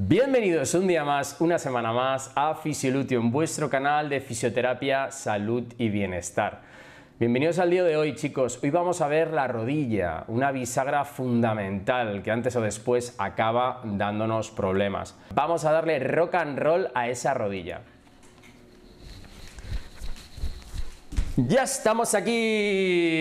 Bienvenidos un día más, una semana más a en vuestro canal de fisioterapia, salud y bienestar. Bienvenidos al día de hoy chicos, hoy vamos a ver la rodilla, una bisagra fundamental que antes o después acaba dándonos problemas. Vamos a darle rock and roll a esa rodilla. Ya estamos aquí.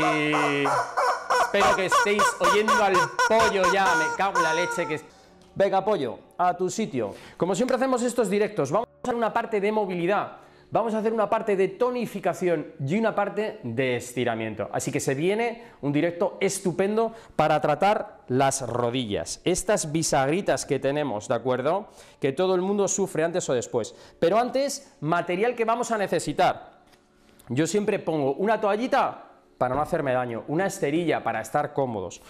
Espero que estéis oyendo al pollo ya, me cago en la leche que... Venga, apoyo, a tu sitio. Como siempre hacemos estos directos, vamos a hacer una parte de movilidad, vamos a hacer una parte de tonificación y una parte de estiramiento. Así que se viene un directo estupendo para tratar las rodillas, estas bisagritas que tenemos, ¿de acuerdo? Que todo el mundo sufre antes o después. Pero antes, material que vamos a necesitar. Yo siempre pongo una toallita para no hacerme daño, una esterilla para estar cómodos.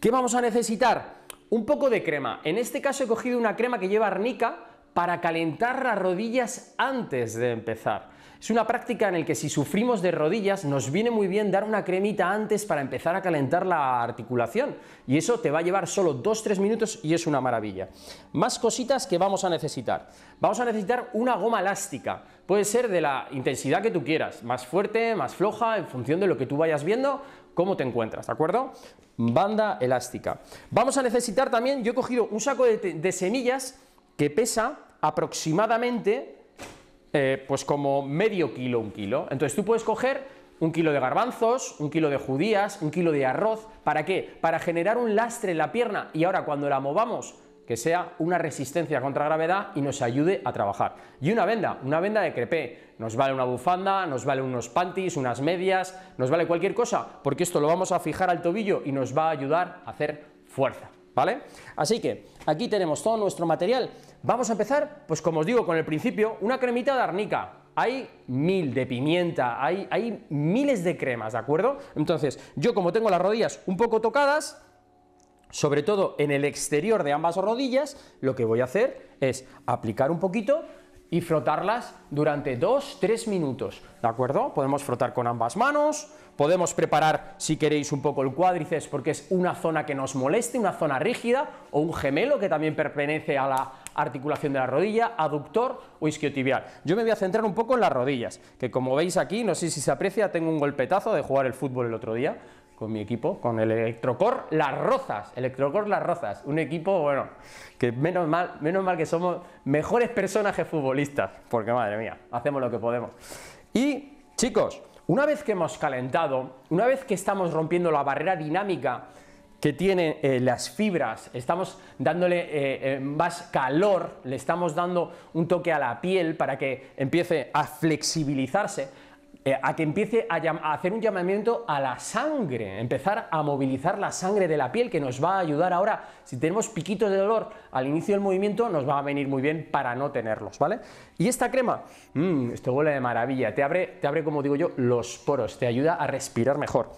¿Qué vamos a necesitar? un poco de crema. En este caso he cogido una crema que lleva arnica para calentar las rodillas antes de empezar. Es una práctica en la que si sufrimos de rodillas nos viene muy bien dar una cremita antes para empezar a calentar la articulación y eso te va a llevar solo 2-3 minutos y es una maravilla. Más cositas que vamos a necesitar. Vamos a necesitar una goma elástica. Puede ser de la intensidad que tú quieras, más fuerte, más floja, en función de lo que tú vayas viendo, cómo te encuentras, ¿de acuerdo? banda elástica. Vamos a necesitar también, yo he cogido un saco de, semillas que pesa aproximadamente eh, pues como medio kilo, un kilo. Entonces tú puedes coger un kilo de garbanzos, un kilo de judías, un kilo de arroz. ¿Para qué? Para generar un lastre en la pierna y ahora cuando la movamos que sea una resistencia contra gravedad y nos ayude a trabajar. Y una venda, una venda de crepé. Nos vale una bufanda, nos vale unos panties, unas medias, nos vale cualquier cosa, porque esto lo vamos a fijar al tobillo y nos va a ayudar a hacer fuerza. ¿Vale? Así que aquí tenemos todo nuestro material. Vamos a empezar, pues como os digo, con el principio, una cremita de arnica. Hay mil de pimienta, hay, hay miles de cremas, ¿de acuerdo? Entonces, yo como tengo las rodillas un poco tocadas, sobre todo en el exterior de ambas rodillas, lo que voy a hacer es aplicar un poquito y frotarlas durante 2-3 minutos, ¿de acuerdo? Podemos frotar con ambas manos, podemos preparar si queréis un poco el cuádriceps porque es una zona que nos moleste, una zona rígida o un gemelo que también pertenece a la articulación de la rodilla, aductor o isquiotibial. Yo me voy a centrar un poco en las rodillas, que como veis aquí, no sé si se aprecia, tengo un golpetazo de jugar el fútbol el otro día, con mi equipo, con el Electrocor Las Rozas, Electrocor Las Rozas, un equipo, bueno, que menos mal, menos mal que somos mejores personajes futbolistas, porque madre mía, hacemos lo que podemos. Y chicos, una vez que hemos calentado, una vez que estamos rompiendo la barrera dinámica que tienen eh, las fibras, estamos dándole eh, eh, más calor, le estamos dando un toque a la piel para que empiece a flexibilizarse, eh, a que empiece a, hacer un llamamiento a la sangre, empezar a movilizar la sangre de la piel que nos va a ayudar ahora. Si tenemos piquitos de dolor al inicio del movimiento, nos va a venir muy bien para no tenerlos, ¿vale? Y esta crema, mm, esto huele de maravilla, te abre, te abre, como digo yo, los poros, te ayuda a respirar mejor.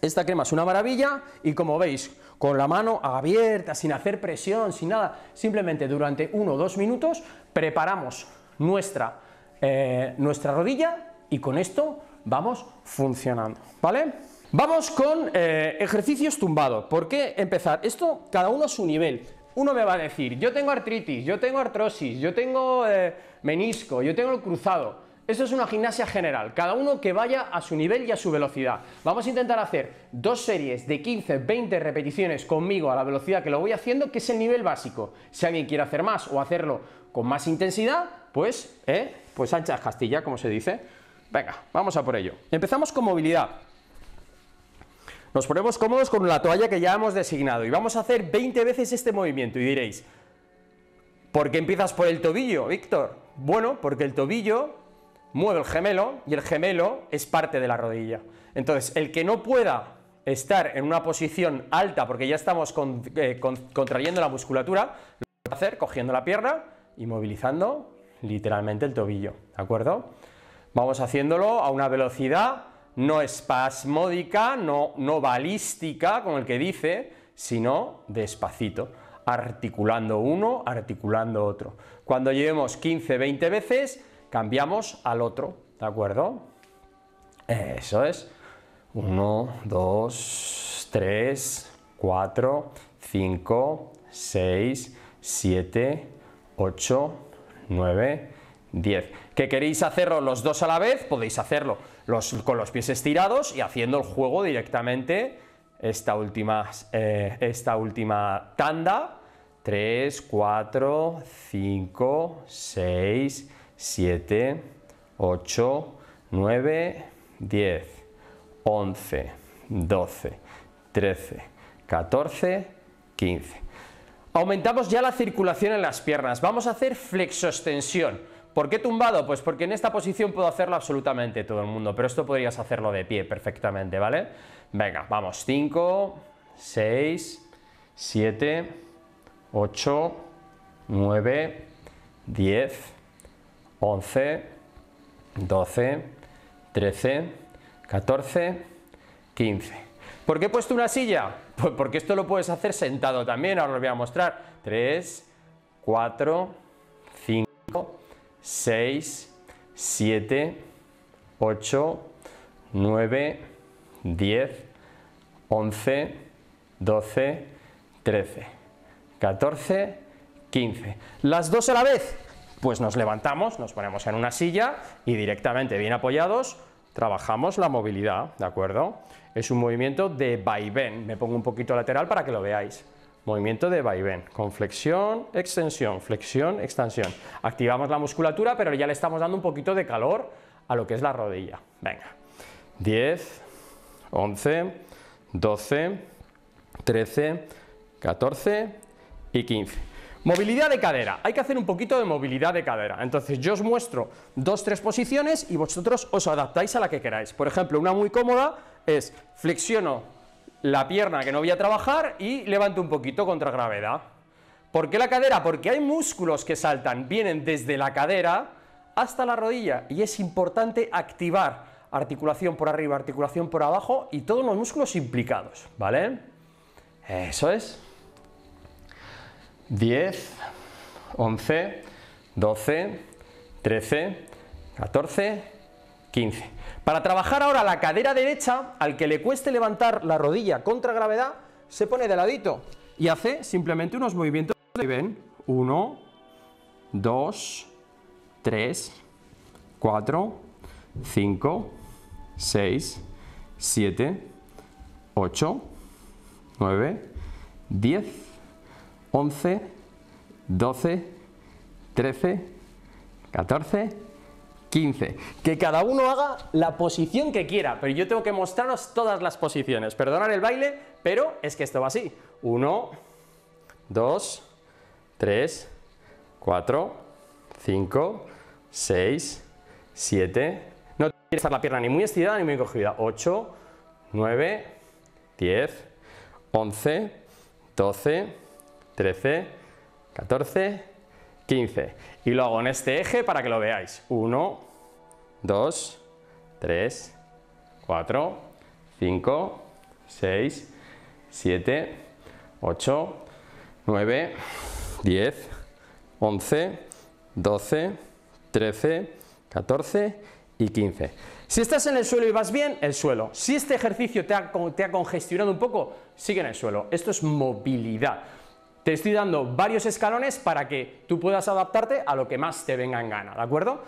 Esta crema es una maravilla y como veis, con la mano abierta, sin hacer presión, sin nada, simplemente durante uno o dos minutos preparamos nuestra, eh, nuestra rodilla y con esto vamos funcionando, ¿vale? Vamos con eh, ejercicios tumbados. ¿Por qué empezar? Esto cada uno a su nivel. Uno me va a decir, yo tengo artritis, yo tengo artrosis, yo tengo eh, menisco, yo tengo el cruzado. Eso es una gimnasia general, cada uno que vaya a su nivel y a su velocidad. Vamos a intentar hacer dos series de 15, 20 repeticiones conmigo a la velocidad que lo voy haciendo, que es el nivel básico. Si alguien quiere hacer más o hacerlo con más intensidad, pues, eh, pues anchas Castilla, como se dice. Venga, vamos a por ello. Empezamos con movilidad. Nos ponemos cómodos con la toalla que ya hemos designado y vamos a hacer 20 veces este movimiento y diréis, ¿por qué empiezas por el tobillo, Víctor? Bueno, porque el tobillo mueve el gemelo y el gemelo es parte de la rodilla. Entonces, el que no pueda estar en una posición alta porque ya estamos eh, contrayendo la musculatura, lo va a hacer cogiendo la pierna y movilizando literalmente el tobillo, ¿de acuerdo? Vamos haciéndolo a una velocidad no espasmódica, no, balística, como el que dice, sino despacito, articulando uno, articulando otro. Cuando llevemos 15, 20 veces, cambiamos al otro, ¿de acuerdo? Eso es. 1, 2, 3, 4, 5, 6, 7, 8, 9, 10. ¿Que queréis hacerlo los dos a la vez? Podéis hacerlo con los pies estirados y haciendo el juego directamente esta última, eh, esta última tanda. 3, 4, 5, 6, 7, 8, 9, 10, 11, 12, 13, 14, 15. Aumentamos ya la circulación en las piernas. Vamos a hacer flexoextensión. ¿Por qué tumbado? Pues porque en esta posición puedo hacerlo absolutamente todo el mundo, pero esto podrías hacerlo de pie perfectamente, ¿vale? Venga, vamos, 5, 6, 7, 8, 9, 10, 11, 12, 13, 14, 15. ¿Por qué he puesto una silla? Pues porque esto lo puedes hacer sentado también, ahora os lo voy a mostrar. 3, 4, 5, 6, 7, 8, 9, 10, 11, 12, 13, 14, 15. Las dos a la vez. Pues nos levantamos, nos ponemos en una silla y directamente bien apoyados trabajamos la movilidad, ¿de acuerdo? Es un movimiento de vaivén. Me pongo un poquito lateral para que lo veáis. Movimiento de vaivén, con flexión, extensión, flexión, extensión. Activamos la musculatura, pero ya le estamos dando un poquito de calor a lo que es la rodilla. Venga, 10, 11, 12, 13, 14 y 15. Movilidad de cadera. Hay que hacer un poquito de movilidad de cadera. Entonces yo os muestro dos, tres posiciones y vosotros os adaptáis a la que queráis. Por ejemplo, una muy cómoda es flexiono la pierna que no voy a trabajar y levanto un poquito contra gravedad. ¿Por qué la cadera? Porque hay músculos que saltan, vienen desde la cadera hasta la rodilla y es importante activar articulación por arriba, articulación por abajo y todos los músculos implicados, ¿vale? Eso es. 10, 11, 12, 13, 14, 15. Para trabajar ahora la cadera derecha, al que le cueste levantar la rodilla contra gravedad, se pone de ladito y hace simplemente unos movimientos ven, 1, 2, 3, 4, 5, 6, 7, 8, 9, 10, 11, 12, 13, 14, 15. Que cada uno haga la posición que quiera, pero yo tengo que mostraros todas las posiciones. Perdonad el baile, pero es que esto va así. 1, 2, 3, 4, 5, 6, 7. No tiene que estar la pierna ni muy estirada ni muy cogida. 8, 9, 10, 11, 12, 13, 14, 15. Y lo hago en este eje para que lo veáis. 1, 2, 3, 4, 5, 6, 7, 8, 9, 10, 11, 12, 13, 14 y 15. Si estás en el suelo y vas bien, el suelo. Si este ejercicio te ha, te ha congestionado un poco, sigue en el suelo. Esto es movilidad. Te estoy dando varios escalones para que tú puedas adaptarte a lo que más te venga en gana, ¿de acuerdo?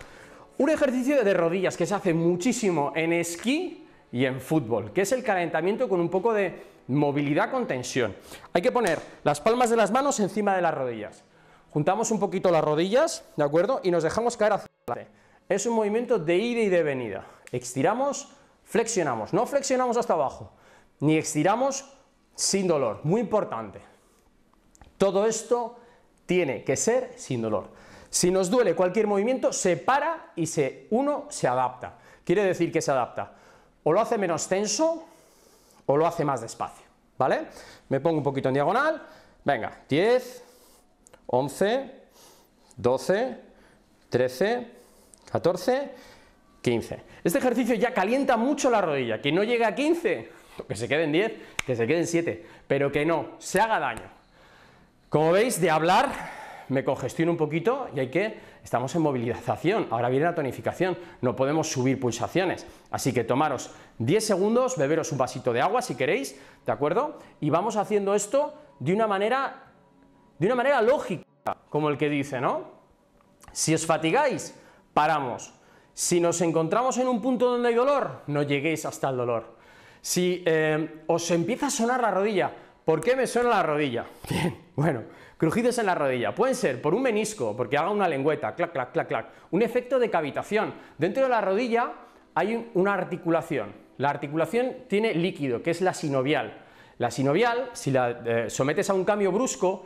Un ejercicio de rodillas que se hace muchísimo en esquí y en fútbol, que es el calentamiento con un poco de movilidad con tensión. Hay que poner las palmas de las manos encima de las rodillas. Juntamos un poquito las rodillas, ¿de acuerdo? Y nos dejamos caer hacia adelante. Es un movimiento de ida y de venida. Estiramos, flexionamos. No flexionamos hasta abajo, ni estiramos sin dolor. Muy importante. Todo esto tiene que ser sin dolor. Si nos duele cualquier movimiento, se para y se, uno se adapta. Quiere decir que se adapta. O lo hace menos tenso o lo hace más despacio. ¿Vale? Me pongo un poquito en diagonal. Venga, 10, 11, 12, 13, 14, 15. Este ejercicio ya calienta mucho la rodilla. Que no llegue a 15, que se queden 10, que se queden 7, pero que no, se haga daño. Como veis, de hablar me congestiono un poquito y hay que, estamos en movilización, ahora viene la tonificación, no podemos subir pulsaciones, así que tomaros 10 segundos, beberos un vasito de agua si queréis, ¿de acuerdo? Y vamos haciendo esto de una manera, de una manera lógica, como el que dice, ¿no? Si os fatigáis, paramos. Si nos encontramos en un punto donde hay dolor, no lleguéis hasta el dolor. Si eh, os empieza a sonar la rodilla, ¿Por qué me suena la rodilla? Bien, bueno, crujidos en la rodilla. Pueden ser por un menisco, porque haga una lengüeta, clac, clac, clac, clac. Un efecto de cavitación. Dentro de la rodilla hay una articulación. La articulación tiene líquido, que es la sinovial. La sinovial, si la eh, sometes a un cambio brusco,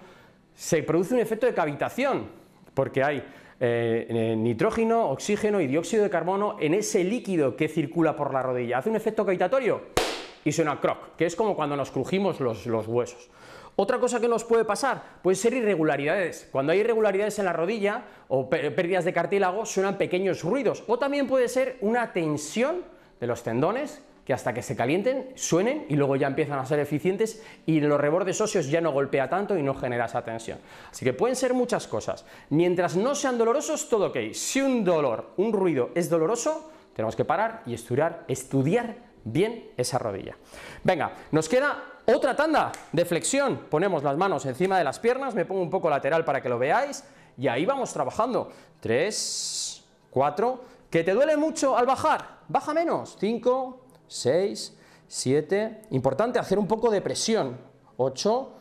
se produce un efecto de cavitación, porque hay eh, eh, nitrógeno, oxígeno y dióxido de carbono en ese líquido que circula por la rodilla. Hace un efecto cavitatorio y suena croc, que es como cuando nos crujimos los, huesos. Otra cosa que nos puede pasar puede ser irregularidades. Cuando hay irregularidades en la rodilla o pérdidas de cartílago suenan pequeños ruidos. O también puede ser una tensión de los tendones que hasta que se calienten suenen y luego ya empiezan a ser eficientes y los rebordes óseos ya no golpea tanto y no genera esa tensión. Así que pueden ser muchas cosas. Mientras no sean dolorosos, todo ok. Si un dolor, un ruido es doloroso, tenemos que parar y estudiar, estudiar bien esa rodilla. Venga, nos queda otra tanda de flexión. Ponemos las manos encima de las piernas, me pongo un poco lateral para que lo veáis y ahí vamos trabajando. 3, 4, que te duele mucho al bajar, baja menos. 5, 6, 7, importante hacer un poco de presión. 8,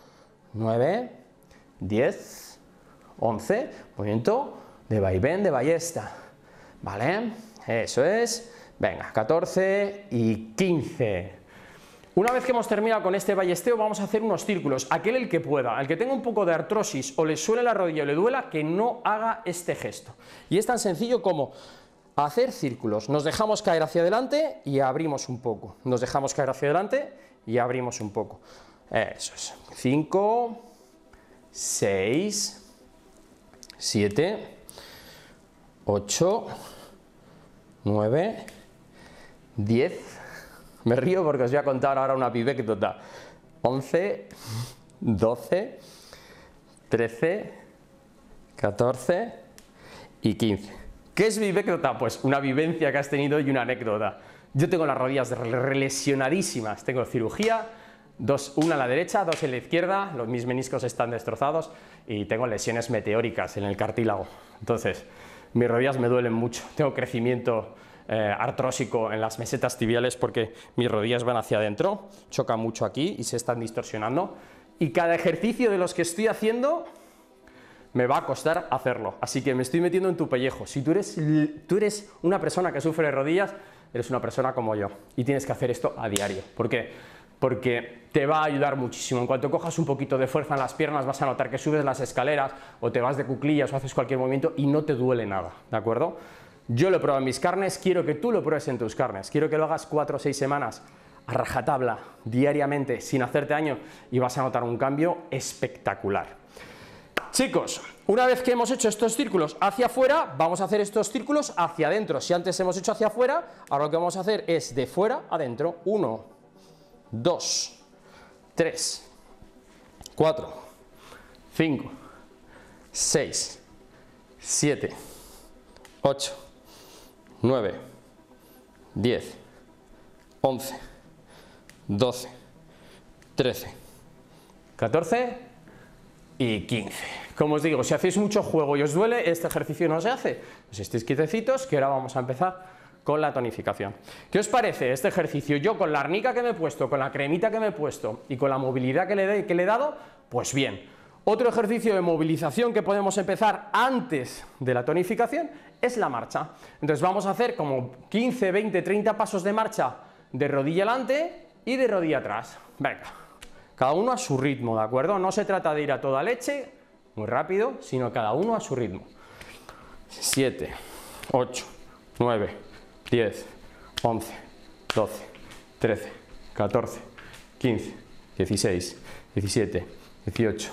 9, 10, 11, movimiento de vaivén de ballesta. ¿Vale? Eso es. Venga, 14 y 15. Una vez que hemos terminado con este ballesteo, vamos a hacer unos círculos. Aquel el que pueda, al que tenga un poco de artrosis o le suele la rodilla o le duela, que no haga este gesto. Y es tan sencillo como hacer círculos. Nos dejamos caer hacia adelante y abrimos un poco. Nos dejamos caer hacia adelante y abrimos un poco. Eso es. 5, 6, 7, 8, 9, 10, me río porque os voy a contar ahora una vivécdota: 11, 12, 13, 14 y 15. ¿Qué es vivécdota? Pues una vivencia que has tenido y una anécdota. Yo tengo las rodillas lesionadísimas, tengo cirugía, dos, una a la derecha, dos en la izquierda, los, mis meniscos están destrozados y tengo lesiones meteóricas en el cartílago. Entonces, mis rodillas me duelen mucho, tengo crecimiento eh, artrósico en las mesetas tibiales porque mis rodillas van hacia adentro, choca mucho aquí y se están distorsionando. Y cada ejercicio de los que estoy haciendo me va a costar hacerlo. Así que me estoy metiendo en tu pellejo. Si tú eres, tú eres una persona que sufre rodillas, eres una persona como yo. Y tienes que hacer esto a diario. ¿Por Porque te va a ayudar muchísimo. En cuanto cojas un poquito de fuerza en las piernas, vas a notar que subes las escaleras o te vas de cuclillas o haces cualquier movimiento y no te duele nada. ¿De acuerdo? Yo lo he en mis carnes, quiero que tú lo pruebes en tus carnes. Quiero que lo hagas cuatro o 6 semanas a rajatabla, diariamente, sin hacerte daño, y vas a notar un cambio espectacular. Chicos, una vez que hemos hecho estos círculos hacia afuera, vamos a hacer estos círculos hacia adentro. Si antes hemos hecho hacia afuera, ahora lo que vamos a hacer es de fuera adentro. 1, 2, 3, 4, 5, 6, 7, 8, 9, 10, 11, 12, 13, 14 y 15. Como os digo, si hacéis mucho juego y os duele, este ejercicio no se hace. Pues estéis quietecitos que ahora vamos a empezar con la tonificación. ¿Qué os parece este ejercicio? Yo con la arnica que me he puesto, con la cremita que me he puesto y con la movilidad que le, de, que le he dado, pues bien. Otro ejercicio de movilización que podemos empezar antes de la tonificación es la marcha. Entonces vamos a hacer como 15, 20, 30 pasos de marcha de rodilla adelante y de rodilla atrás. Venga, cada uno a su ritmo, ¿de acuerdo? No se trata de ir a toda leche, muy rápido, sino cada uno a su ritmo. 7, 8, 9, 10, 11, 12, 13, 14, 15, 16, 17, 18,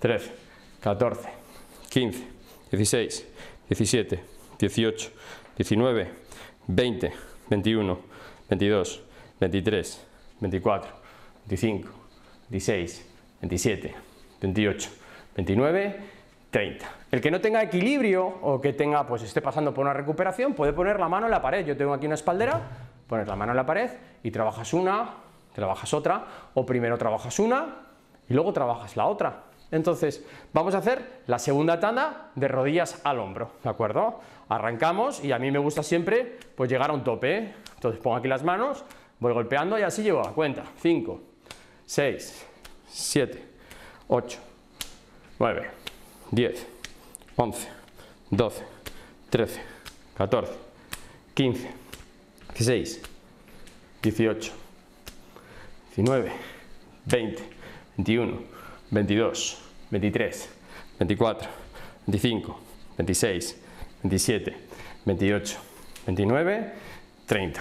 13, 14, 15, 16, 17, 18, 19, 20, 21, 22, 23, 24, 25, 16, 27, 28, 29, 30. El que no tenga equilibrio o que tenga, pues esté pasando por una recuperación, puede poner la mano en la pared. Yo tengo aquí una espaldera, pones la mano en la pared y trabajas una, trabajas otra, o primero trabajas una y luego trabajas la otra. Entonces, vamos a hacer la segunda tanda de rodillas al hombro, ¿de acuerdo? Arrancamos y a mí me gusta siempre pues llegar a un tope, ¿eh? Entonces pongo aquí las manos, voy golpeando y así llego a cuenta. 5, 6, 7, 8, 9, 10, 11, 12, 13, 14, 15, 16, 18, 19, 20, 21, 22, 23, 24, 25, 26, 27, 28, 29, 30.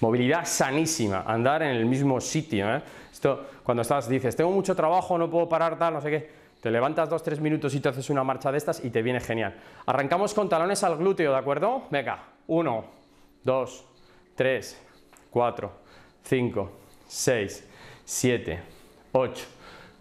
Movilidad sanísima, andar en el mismo sitio. ¿eh? Esto cuando estás dices, tengo mucho trabajo, no puedo parar, tal, no sé qué. Te levantas dos, tres minutos y te haces una marcha de estas y te viene genial. Arrancamos con talones al glúteo, ¿de acuerdo? Venga, 1, 2, 3, 4, 5, 6, 7, 8,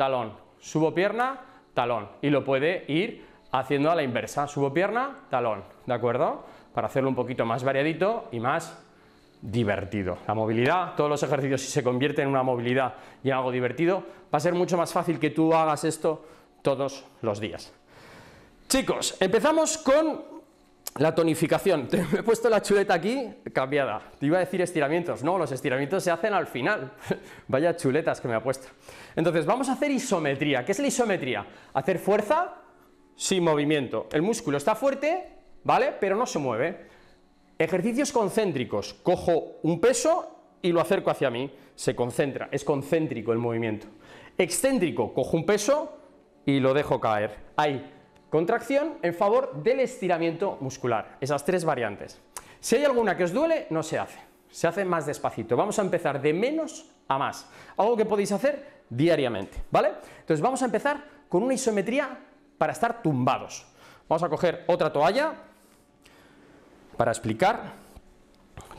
talón, subo pierna, talón. Y lo puede ir haciendo a la inversa, subo pierna, talón, ¿de acuerdo? Para hacerlo un poquito más variadito y más divertido. La movilidad, todos los ejercicios si se convierten en una movilidad y en algo divertido, va a ser mucho más fácil que tú hagas esto todos los días. Chicos, empezamos con la tonificación, me he puesto la chuleta aquí cambiada, te iba a decir estiramientos, no, los estiramientos se hacen al final, vaya chuletas que me ha puesto. Entonces vamos a hacer isometría, ¿qué es la isometría? Hacer fuerza sin movimiento, el músculo está fuerte, ¿vale? Pero no se mueve. Ejercicios concéntricos, cojo un peso y lo acerco hacia mí, se concentra, es concéntrico el movimiento. Excéntrico, cojo un peso y lo dejo caer, ahí, contracción en favor del estiramiento muscular. Esas tres variantes. Si hay alguna que os duele, no se hace. Se hace más despacito. Vamos a empezar de menos a más. Algo que podéis hacer diariamente, ¿vale? Entonces vamos a empezar con una isometría para estar tumbados. Vamos a coger otra toalla para explicar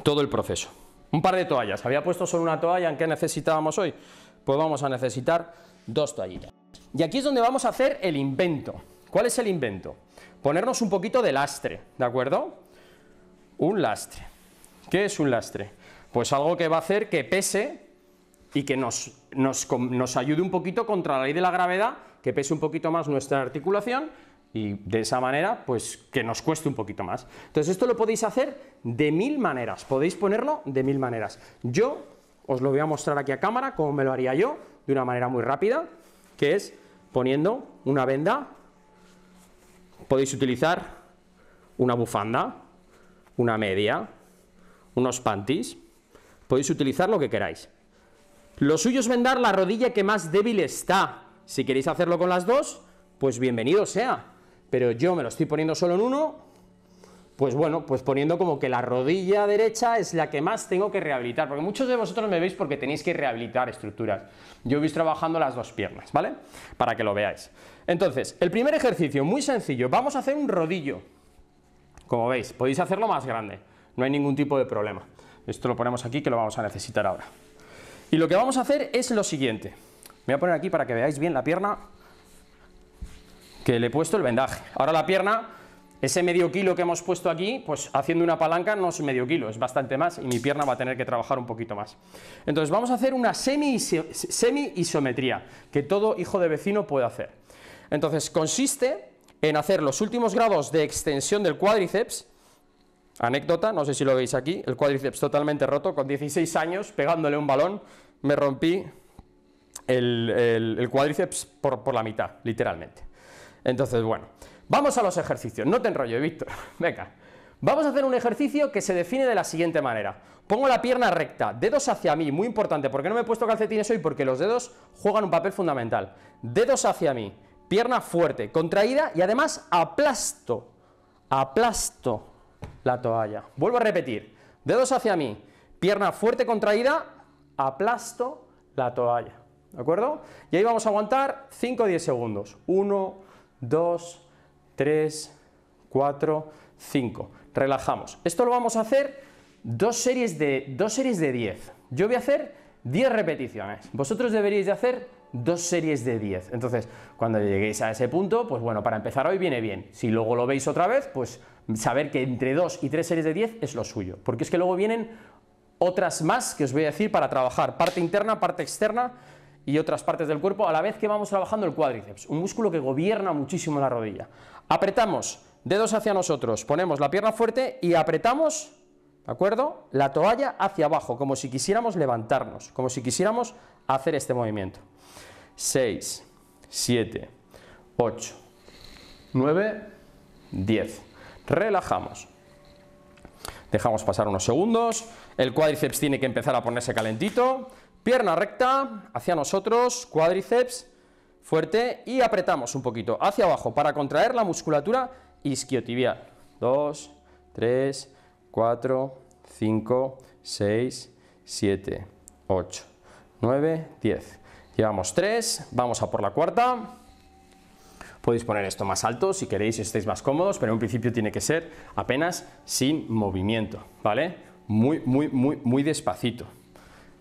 todo el proceso. Un par de toallas. Había puesto solo una toalla. ¿En qué necesitábamos hoy? Pues vamos a necesitar dos toallitas. Y aquí es donde vamos a hacer el invento. ¿Cuál es el invento? Ponernos un poquito de lastre, ¿de acuerdo? Un lastre. ¿Qué es un lastre? Pues algo que va a hacer que pese y que nos, nos, ayude un poquito contra la ley de la gravedad, que pese un poquito más nuestra articulación y de esa manera, pues que nos cueste un poquito más. Entonces, esto lo podéis hacer de mil maneras, podéis ponerlo de mil maneras. Yo os lo voy a mostrar aquí a cámara, como me lo haría yo, de una manera muy rápida, que es poniendo una venda podéis utilizar una bufanda, una media, unos panties. Podéis utilizar lo que queráis. Lo suyo es vendar la rodilla que más débil está. Si queréis hacerlo con las dos, pues bienvenido sea. Pero yo me lo estoy poniendo solo en uno, pues bueno, pues poniendo como que la rodilla derecha es la que más tengo que rehabilitar, porque muchos de vosotros me veis porque tenéis que rehabilitar estructuras. Yo he visto trabajando las dos piernas, ¿vale? Para que lo veáis. Entonces, el primer ejercicio, muy sencillo, vamos a hacer un rodillo. Como veis, podéis hacerlo más grande, no hay ningún tipo de problema. Esto lo ponemos aquí que lo vamos a necesitar ahora. Y lo que vamos a hacer es lo siguiente. Me voy a poner aquí para que veáis bien la pierna que le he puesto el vendaje. Ahora la pierna, ese medio kilo que hemos puesto aquí, pues haciendo una palanca no es medio kilo, es bastante más y mi pierna va a tener que trabajar un poquito más. Entonces vamos a hacer una semi-isometría, que todo hijo de vecino puede hacer. Entonces, consiste en hacer los últimos grados de extensión del cuádriceps. Anécdota, no sé si lo veis aquí, el cuádriceps totalmente roto, con 16 años, pegándole un balón, me rompí el, cuádriceps por, la mitad, literalmente. Entonces, bueno, vamos a los ejercicios. No te enrollo, Víctor. Venga. Vamos a hacer un ejercicio que se define de la siguiente manera. Pongo la pierna recta, dedos hacia mí, muy importante, porque no me he puesto calcetines hoy, porque los dedos juegan un papel fundamental. Dedos hacia mí, pierna fuerte, contraída y además aplasto, aplasto la toalla. Vuelvo a repetir, dedos hacia mí, pierna fuerte contraída, aplasto la toalla, ¿de acuerdo? Y ahí vamos a aguantar 5 o 10 segundos, 1, 2, 3, 4, 5, relajamos. Esto lo vamos a hacer dos series de, 10, yo voy a hacer 10 repeticiones, vosotros deberíais de hacer dos series de 10. Entonces, cuando lleguéis a ese punto, pues bueno, para empezar hoy viene bien. Si luego lo veis otra vez, pues saber que entre dos y tres series de 10 es lo suyo. Porque es que luego vienen otras más que os voy a decir para trabajar parte interna, parte externa y otras partes del cuerpo a la vez que vamos trabajando el cuádriceps, un músculo que gobierna muchísimo la rodilla. Apretamos, dedos hacia nosotros, ponemos la pierna fuerte y apretamos ¿De acuerdo? La toalla hacia abajo, como si quisiéramos levantarnos, como si quisiéramos hacer este movimiento. 6, 7, 8, 9, 10. Relajamos. Dejamos pasar unos segundos. El cuádriceps tiene que empezar a ponerse calentito. Pierna recta hacia nosotros, cuádriceps fuerte y apretamos un poquito hacia abajo para contraer la musculatura isquiotibial. 2, 3, 4, 5, 6, 7, 8, 9, 10. Llevamos tres vamos a por la cuarta. Podéis poner esto más alto si queréis, y estáis más cómodos, pero en principio tiene que ser apenas sin movimiento, ¿vale? Muy, muy, muy, muy despacito.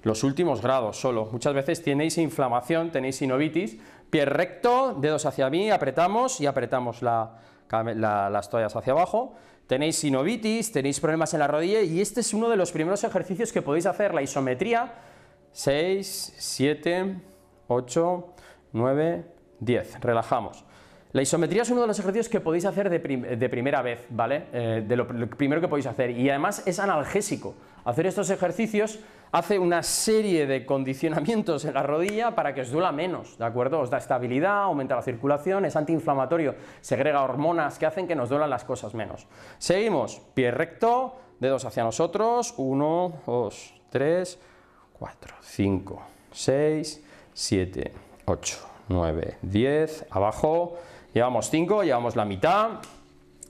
Los últimos grados solo. Muchas veces tenéis inflamación, tenéis sinovitis, pie recto, dedos hacia mí, apretamos y apretamos la, las toallas hacia abajo. Tenéis sinovitis, tenéis problemas en la rodilla y este es uno de los primeros ejercicios que podéis hacer, la isometría. 6, 7, 8, 9, 10. Relajamos. La isometría es uno de los ejercicios que podéis hacer de, primera vez, ¿vale? Eh, de lo, lo, primero que podéis hacer. Y además es analgésico. Hacer estos ejercicios hace una serie de condicionamientos en la rodilla para que os duela menos, ¿de acuerdo? Os da estabilidad, aumenta la circulación, es antiinflamatorio, segrega hormonas que hacen que nos duelan las cosas menos. Seguimos. Pie recto, dedos hacia nosotros. 1, 2, 3, 4, 5, 6, 7, 8, 9, 10, abajo, llevamos 5, llevamos la mitad,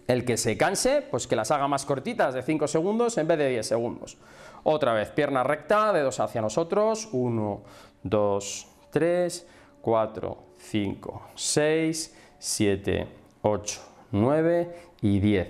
el que se canse, pues que las haga más cortitas, de 5 segundos en vez de 10 segundos. Otra vez, pierna recta, dedos hacia nosotros, 1, 2, 3, 4, 5, 6, 7, 8, 9 y 10.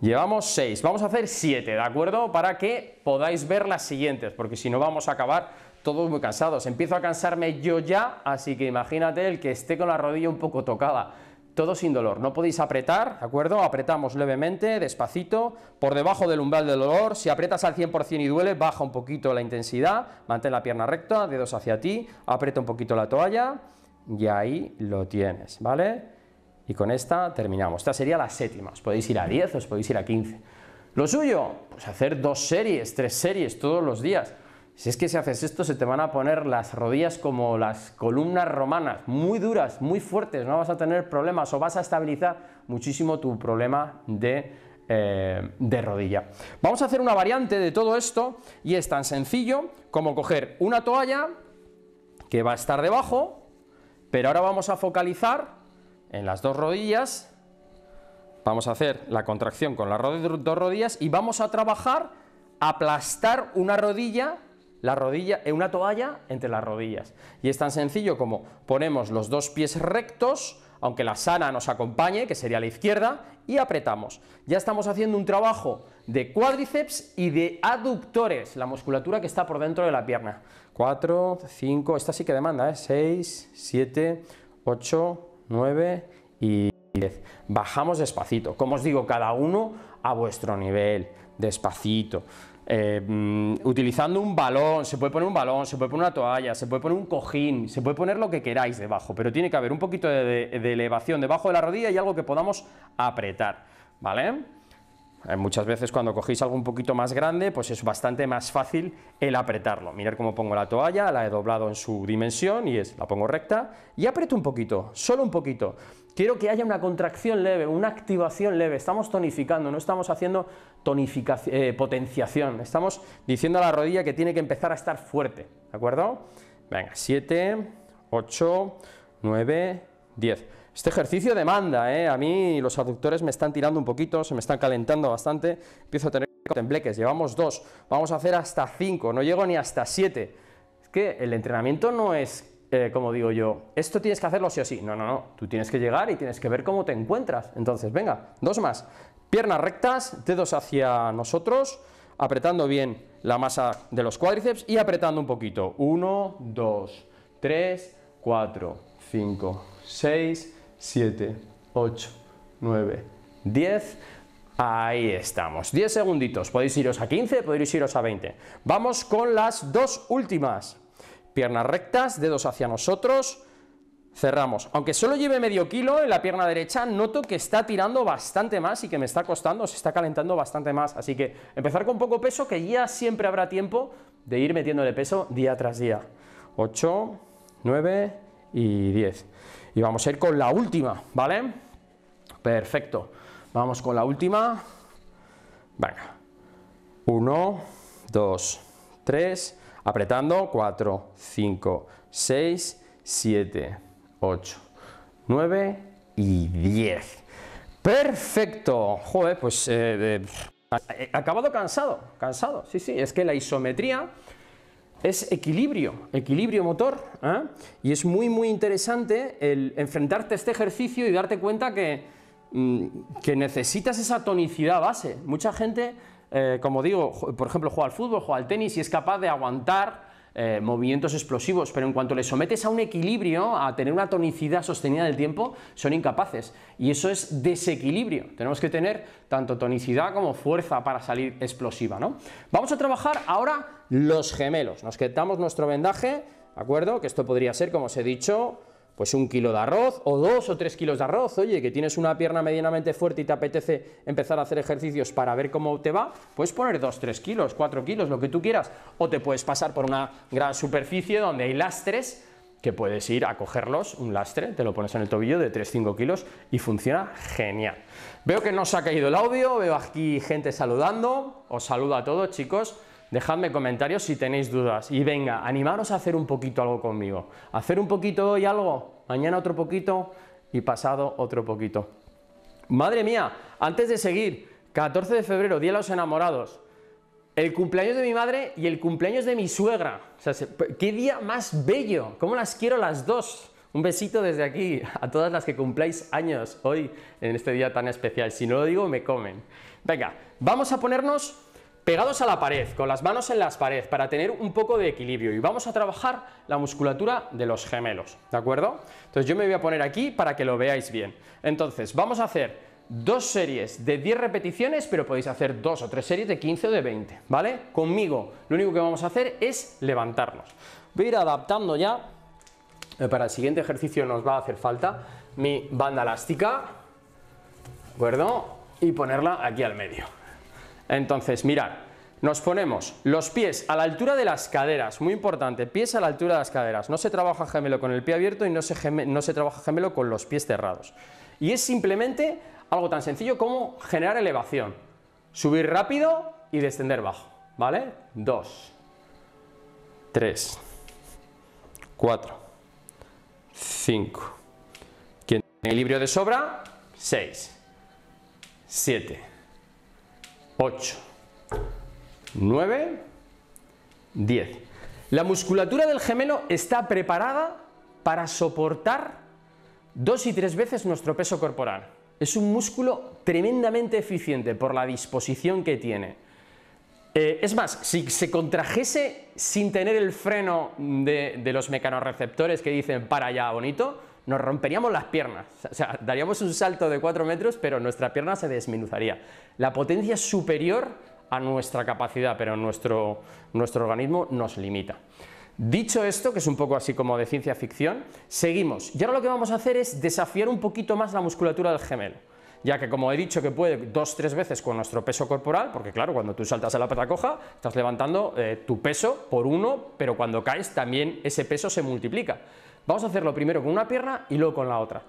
Llevamos 6, vamos a hacer 7, ¿de acuerdo? Para que podáis ver las siguientes, porque si no vamos a acabar todos muy cansados. Empiezo a cansarme yo ya, así que imagínate el que esté con la rodilla un poco tocada. Todo sin dolor, no podéis apretar, ¿de acuerdo? Apretamos levemente, despacito, por debajo del umbral del dolor. Si aprietas al 100% y duele, baja un poquito la intensidad, mantén la pierna recta, dedos hacia ti, aprieta un poquito la toalla y ahí lo tienes, ¿vale? Y con esta terminamos. Esta sería la séptima, os podéis ir a 10, os podéis ir a 15. Lo suyo, pues hacer dos series, tres series todos los días. Si es que si haces esto, se te van a poner las rodillas como las columnas romanas, muy duras, muy fuertes, no vas a tener problemas o vas a estabilizar muchísimo tu problema eh, de, rodilla. Vamos a hacer una variante de todo esto y es tan sencillo como coger una toalla que va a estar debajo, pero ahora vamos a focalizar en las dos rodillas, vamos a hacer la contracción con las dos rodillas y vamos a trabajar aplastar una rodilla la rodilla, eh, una toalla entre las rodillas. Y es tan sencillo como ponemos los dos pies rectos, aunque la sana nos acompañe, que sería la izquierda, y apretamos. Ya estamos haciendo un trabajo de cuádriceps y de aductores, la musculatura que está por dentro de la pierna. 4, 5, esta sí que demanda, ¿eh? 6, 7, 8, 9 y 10. Bajamos despacito, como os digo, cada uno a vuestro nivel, despacito. Eh, mm, utilizando un balón, se puede poner un balón, se puede poner una toalla, se puede poner un cojín, se puede poner lo que queráis debajo, pero tiene que haber un poquito de, elevación debajo de la rodilla y algo que podamos apretar, ¿vale? Eh, muchas veces cuando cogéis algo un poquito más grande, pues es bastante más fácil el apretarlo. Mirad cómo pongo la toalla, la he doblado en su dimensión y es, la pongo recta y aprieto un poquito, solo un poquito. Quiero que haya una contracción leve, una activación leve, estamos tonificando, no estamos haciendo tonificación, eh, potenciación. Estamos diciendo a la rodilla que tiene que empezar a estar fuerte, ¿de acuerdo? Venga, 7, 8, 9, 10. Este ejercicio demanda, eh, A mí los aductores me están tirando un poquito, se me están calentando bastante, empiezo a tener tembleques, llevamos dos, vamos a hacer hasta 5, no llego ni hasta 7. Es que el entrenamiento no es eh, como digo yo, esto tienes que hacerlo sí o sí. No, no, no. Tú tienes que llegar y tienes que ver cómo te encuentras. Entonces, venga, dos más. Piernas rectas, dedos hacia nosotros, apretando bien la masa de los cuádriceps y apretando un poquito. 1, 2, 3, 4, 5, 6, 7, 8, 9, 10. Ahí estamos. 10 segunditos. Podéis iros a 15, podéis iros a 20. Vamos con las dos últimas. Piernas rectas, dedos hacia nosotros, Cerramos. Aunque solo lleve medio kilo en la pierna derecha, noto que está tirando bastante más y que me está costando, se está calentando bastante más. Así que empezar con poco peso, que ya siempre habrá tiempo de ir metiéndole peso día tras día. 8, 9 y 10. Y vamos a ir con la última, ¿vale? Perfecto. Vamos con la última. Venga. 1, 2, 3, apretando. 4, 5, 6, 7. 8, 9 y 10. Perfecto. Joder, pues eh, eh, acabado cansado, cansado. Sí, sí, es que la isometría es equilibrio, equilibrio motor. ¿eh? Y es muy, muy interesante el enfrentarte a este ejercicio y darte cuenta que, mm, que necesitas esa tonicidad base. Mucha gente, como digo, por ejemplo, juega al fútbol, juega al tenis y es capaz de aguantar eh, movimientos explosivos, pero en cuanto le sometes a un equilibrio, a tener una tonicidad sostenida del tiempo, son incapaces. Y eso es desequilibrio. Tenemos que tener tanto tonicidad como fuerza para salir explosiva. ¿no? Vamos a trabajar ahora los gemelos. Nos quitamos nuestro vendaje, ¿de acuerdo? Que esto podría ser, como os he dicho, pues un kilo de arroz o dos o tres kilos de arroz, oye, que tienes una pierna medianamente fuerte y te apetece empezar a hacer ejercicios para ver cómo te va, puedes poner dos, tres kilos, cuatro kilos, lo que tú quieras, o te puedes pasar por una gran superficie donde hay lastres, que puedes ir a cogerlos, un lastre, te lo pones en el tobillo de tres, cinco kilos y funciona genial. Veo que no se ha caído el audio, veo aquí gente saludando, os saludo a todos chicos, dejadme comentarios si tenéis dudas y venga, animaros a hacer un poquito algo conmigo, hacer un poquito hoy algo, mañana otro poquito y pasado otro poquito. Madre mía, antes de seguir, 14 de febrero, Día de los Enamorados, el cumpleaños de mi madre y el cumpleaños de mi suegra. sea, qué día más bello, cómo las quiero las dos. Un besito desde aquí a todas las que cumpláis años hoy en este día tan especial. Si no lo digo, me comen. Venga, vamos a ponernos pegados a la pared, con las manos en las paredes, para tener un poco de equilibrio. Y vamos a trabajar la musculatura de los gemelos, ¿de acuerdo? Entonces yo me voy a poner aquí para que lo veáis bien. Entonces, vamos a hacer dos series de 10 repeticiones, pero podéis hacer dos o tres series de 15 o de 20, ¿vale? Conmigo, lo único que vamos a hacer es levantarnos. Voy a ir adaptando ya, eh, para el siguiente ejercicio nos va a hacer falta mi banda elástica, ¿de acuerdo? Y ponerla aquí al medio. Entonces, mirad, nos ponemos los pies a la altura de las caderas, muy importante, pies a la altura de las caderas. No se trabaja gemelo con el pie abierto y no se, no se trabaja gemelo con los pies cerrados. Y es simplemente algo tan sencillo como generar elevación. Subir rápido y descender bajo, ¿vale? Dos, tres, cuatro, cinco, Quien tiene equilibrio de sobra, seis, siete. 8, 9, 10. La musculatura del gemelo está preparada para soportar dos y tres veces nuestro peso corporal. Es un músculo tremendamente eficiente por la disposición que tiene. Eh, es más, si se contrajese sin tener el freno de, los mecanorreceptores que dicen para allá bonito, nos romperíamos las piernas. O sea, daríamos un salto de 4 metros, pero nuestra pierna se desminuzaría La potencia es superior a nuestra capacidad, pero nuestro, nuestro organismo nos limita. Dicho esto, que es un poco así como de ciencia ficción, seguimos. Y ahora lo que vamos a hacer es desafiar un poquito más la musculatura del gemelo ya que como he dicho que puede dos, tres veces con nuestro peso corporal, porque claro, cuando tú saltas a la patacoja, estás levantando eh, tu peso por uno, pero cuando caes también ese peso se multiplica. Vamos a hacerlo primero con una pierna y luego con la otra.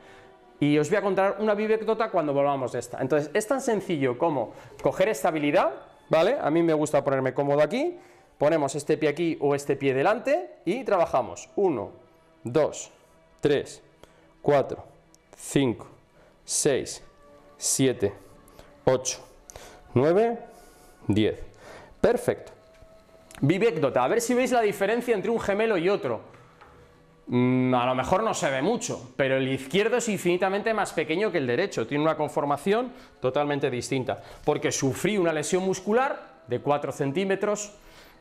Y os voy a contar una bibectota cuando volvamos de esta. Entonces, es tan sencillo como coger esta habilidad, ¿vale? A mí me gusta ponerme cómodo aquí, ponemos este pie aquí o este pie delante y trabajamos. 1, 2, 3, 4, 5, 6, 7, 8, 9, 10. Perfecto. Vivectota. a ver si veis la diferencia entre un gemelo y otro. Mm, a lo mejor no se ve mucho, pero el izquierdo es infinitamente más pequeño que el derecho, tiene una conformación totalmente distinta, porque sufrí una lesión muscular de 4 centímetros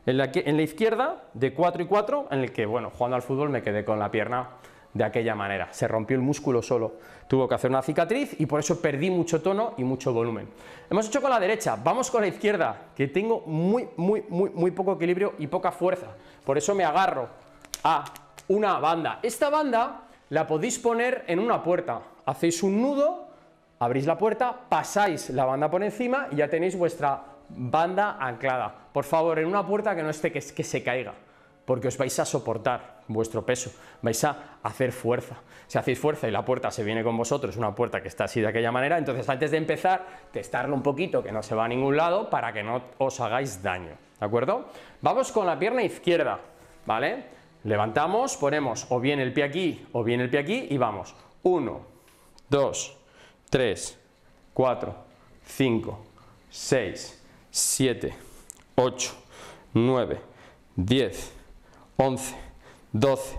en la, en la izquierda, de 4 y 4, en el que, bueno, jugando al fútbol me quedé con la pierna de aquella manera, se rompió el músculo solo, tuvo que hacer una cicatriz y por eso perdí mucho tono y mucho volumen. Hemos hecho con la derecha, vamos con la izquierda, que tengo muy, muy, muy, muy poco equilibrio y poca fuerza, por eso me agarro a una banda. Esta banda la podéis poner en una puerta. Hacéis un nudo, abrís la puerta, pasáis la banda por encima y ya tenéis vuestra banda anclada. Por favor, en una puerta que no esté que, que se caiga, porque os vais a soportar vuestro peso, vais a hacer fuerza. Si hacéis fuerza y la puerta se viene con vosotros, una puerta que está así de aquella manera, entonces antes de empezar, testarlo un poquito, que no se va a ningún lado, para que no os hagáis daño, ¿de acuerdo? Vamos con la pierna izquierda, ¿vale? Levantamos, ponemos o bien el pie aquí o bien el pie aquí y vamos. 1, 2, 3, 4, 5, 6, 7, 8, 9, 10, 11, 12,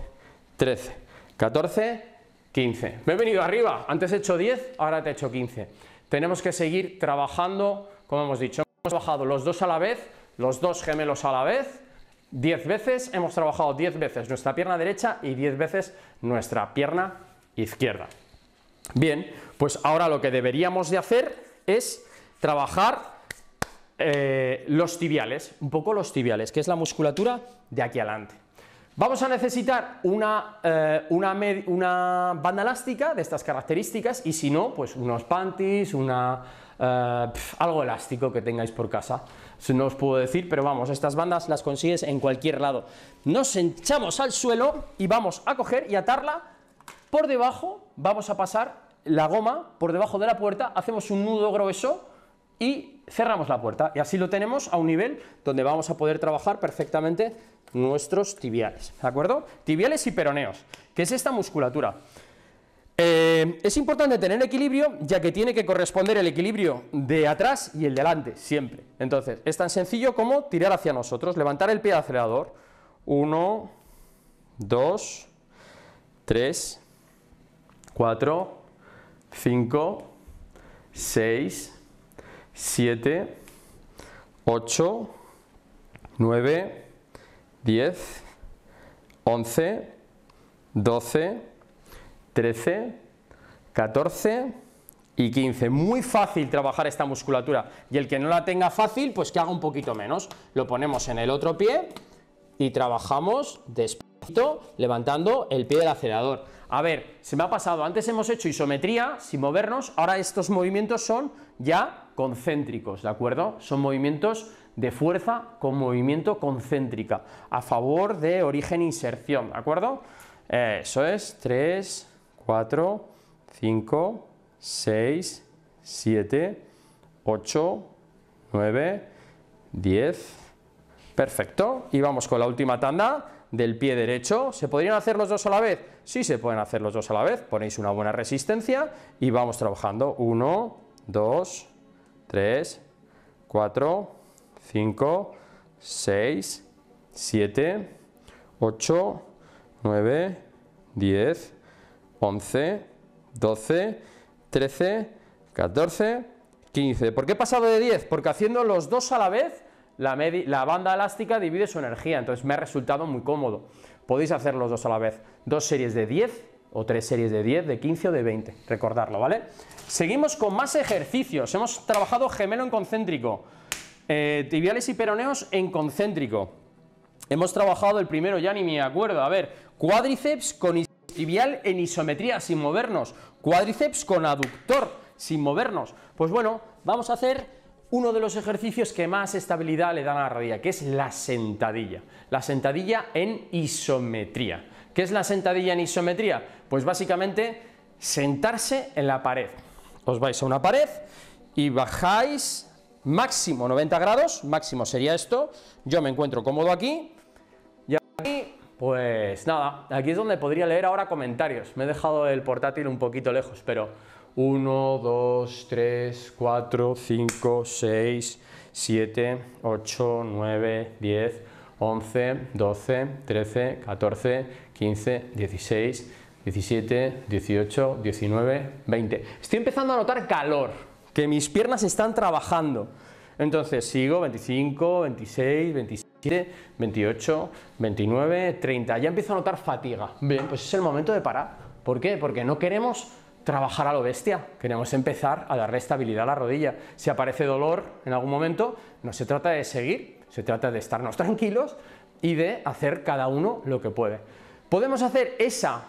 13, 14, 15. Me he venido arriba, antes he hecho 10, ahora te he hecho 15. Tenemos que seguir trabajando, como hemos dicho, hemos bajado los dos a la vez, los dos gemelos a la vez, 10 veces, hemos trabajado 10 veces nuestra pierna derecha y 10 veces nuestra pierna izquierda. Bien, pues ahora lo que deberíamos de hacer es trabajar eh, los tibiales, un poco los tibiales, que es la musculatura de aquí adelante. Vamos a necesitar una, eh, una, banda elástica de estas características y si no, pues unos panties, una, eh, algo elástico que tengáis por casa no os puedo decir, pero vamos, estas bandas las consigues en cualquier lado. Nos echamos al suelo y vamos a coger y atarla por debajo, vamos a pasar la goma por debajo de la puerta, hacemos un nudo grueso y cerramos la puerta. Y así lo tenemos a un nivel donde vamos a poder trabajar perfectamente nuestros tibiales, ¿de acuerdo? Tibiales y peroneos, que es esta musculatura. Eh, es importante tener equilibrio, ya que tiene que corresponder el equilibrio de atrás y el delante, siempre. Entonces, es tan sencillo como tirar hacia nosotros, levantar el pie de acelerador: 1, 2, 3, 4, 5, 6, 7, 8, 9, 10, 11, 12, 13. 13, 14 y 15. Muy fácil trabajar esta musculatura y el que no la tenga fácil, pues que haga un poquito menos. Lo ponemos en el otro pie y trabajamos despacito levantando el pie del acelerador. A ver, se me ha pasado, antes hemos hecho isometría sin movernos, ahora estos movimientos son ya concéntricos, ¿de acuerdo? Son movimientos de fuerza con movimiento concéntrica, a favor de origen inserción, ¿de acuerdo? Eso es, 3, 4, 5, 6, 7, 8, 9, 10. Perfecto. Y vamos con la última tanda del pie derecho. ¿Se podrían hacer los dos a la vez? Sí, se pueden hacer los dos a la vez. Ponéis una buena resistencia y vamos trabajando. 1, 2, 3, 4, 5, 6, 7, 8, 9, 10, 11, 12, 13, 14, 15. ¿Por qué he pasado de 10? Porque haciendo los dos a la vez, la, banda elástica divide su energía, entonces me ha resultado muy cómodo. Podéis hacer los dos a la vez, dos series de 10 o tres series de 10, de 15 o de 20, recordarlo, ¿vale? Seguimos con más ejercicios, hemos trabajado gemelo en concéntrico, eh, tibiales y peroneos en concéntrico. Hemos trabajado el primero, ya ni me acuerdo, a ver, cuádriceps con tibial en isometría sin movernos, cuádriceps con aductor sin movernos. Pues bueno, vamos a hacer uno de los ejercicios que más estabilidad le dan a la rodilla, que es la sentadilla. La sentadilla en isometría. ¿Qué es la sentadilla en isometría? Pues básicamente sentarse en la pared. Os vais a una pared y bajáis máximo 90 grados, máximo sería esto. Yo me encuentro cómodo aquí y aquí pues nada, aquí es donde podría leer ahora comentarios. Me he dejado el portátil un poquito lejos, pero 1, 2, 3, 4, 5, 6, 7, 8, 9, 10, 11, 12, 13, 14, 15, 16, 17, 18, 19, 20. Estoy empezando a notar calor, que mis piernas están trabajando. Entonces sigo 25, 26, 27, 28, 29, 30. Ya empiezo a notar fatiga. Bien, pues es el momento de parar. ¿Por qué? Porque no queremos trabajar a lo bestia. Queremos empezar a darle estabilidad a la rodilla. Si aparece dolor en algún momento, no se trata de seguir, se trata de estarnos tranquilos y de hacer cada uno lo que puede. Podemos hacer esa,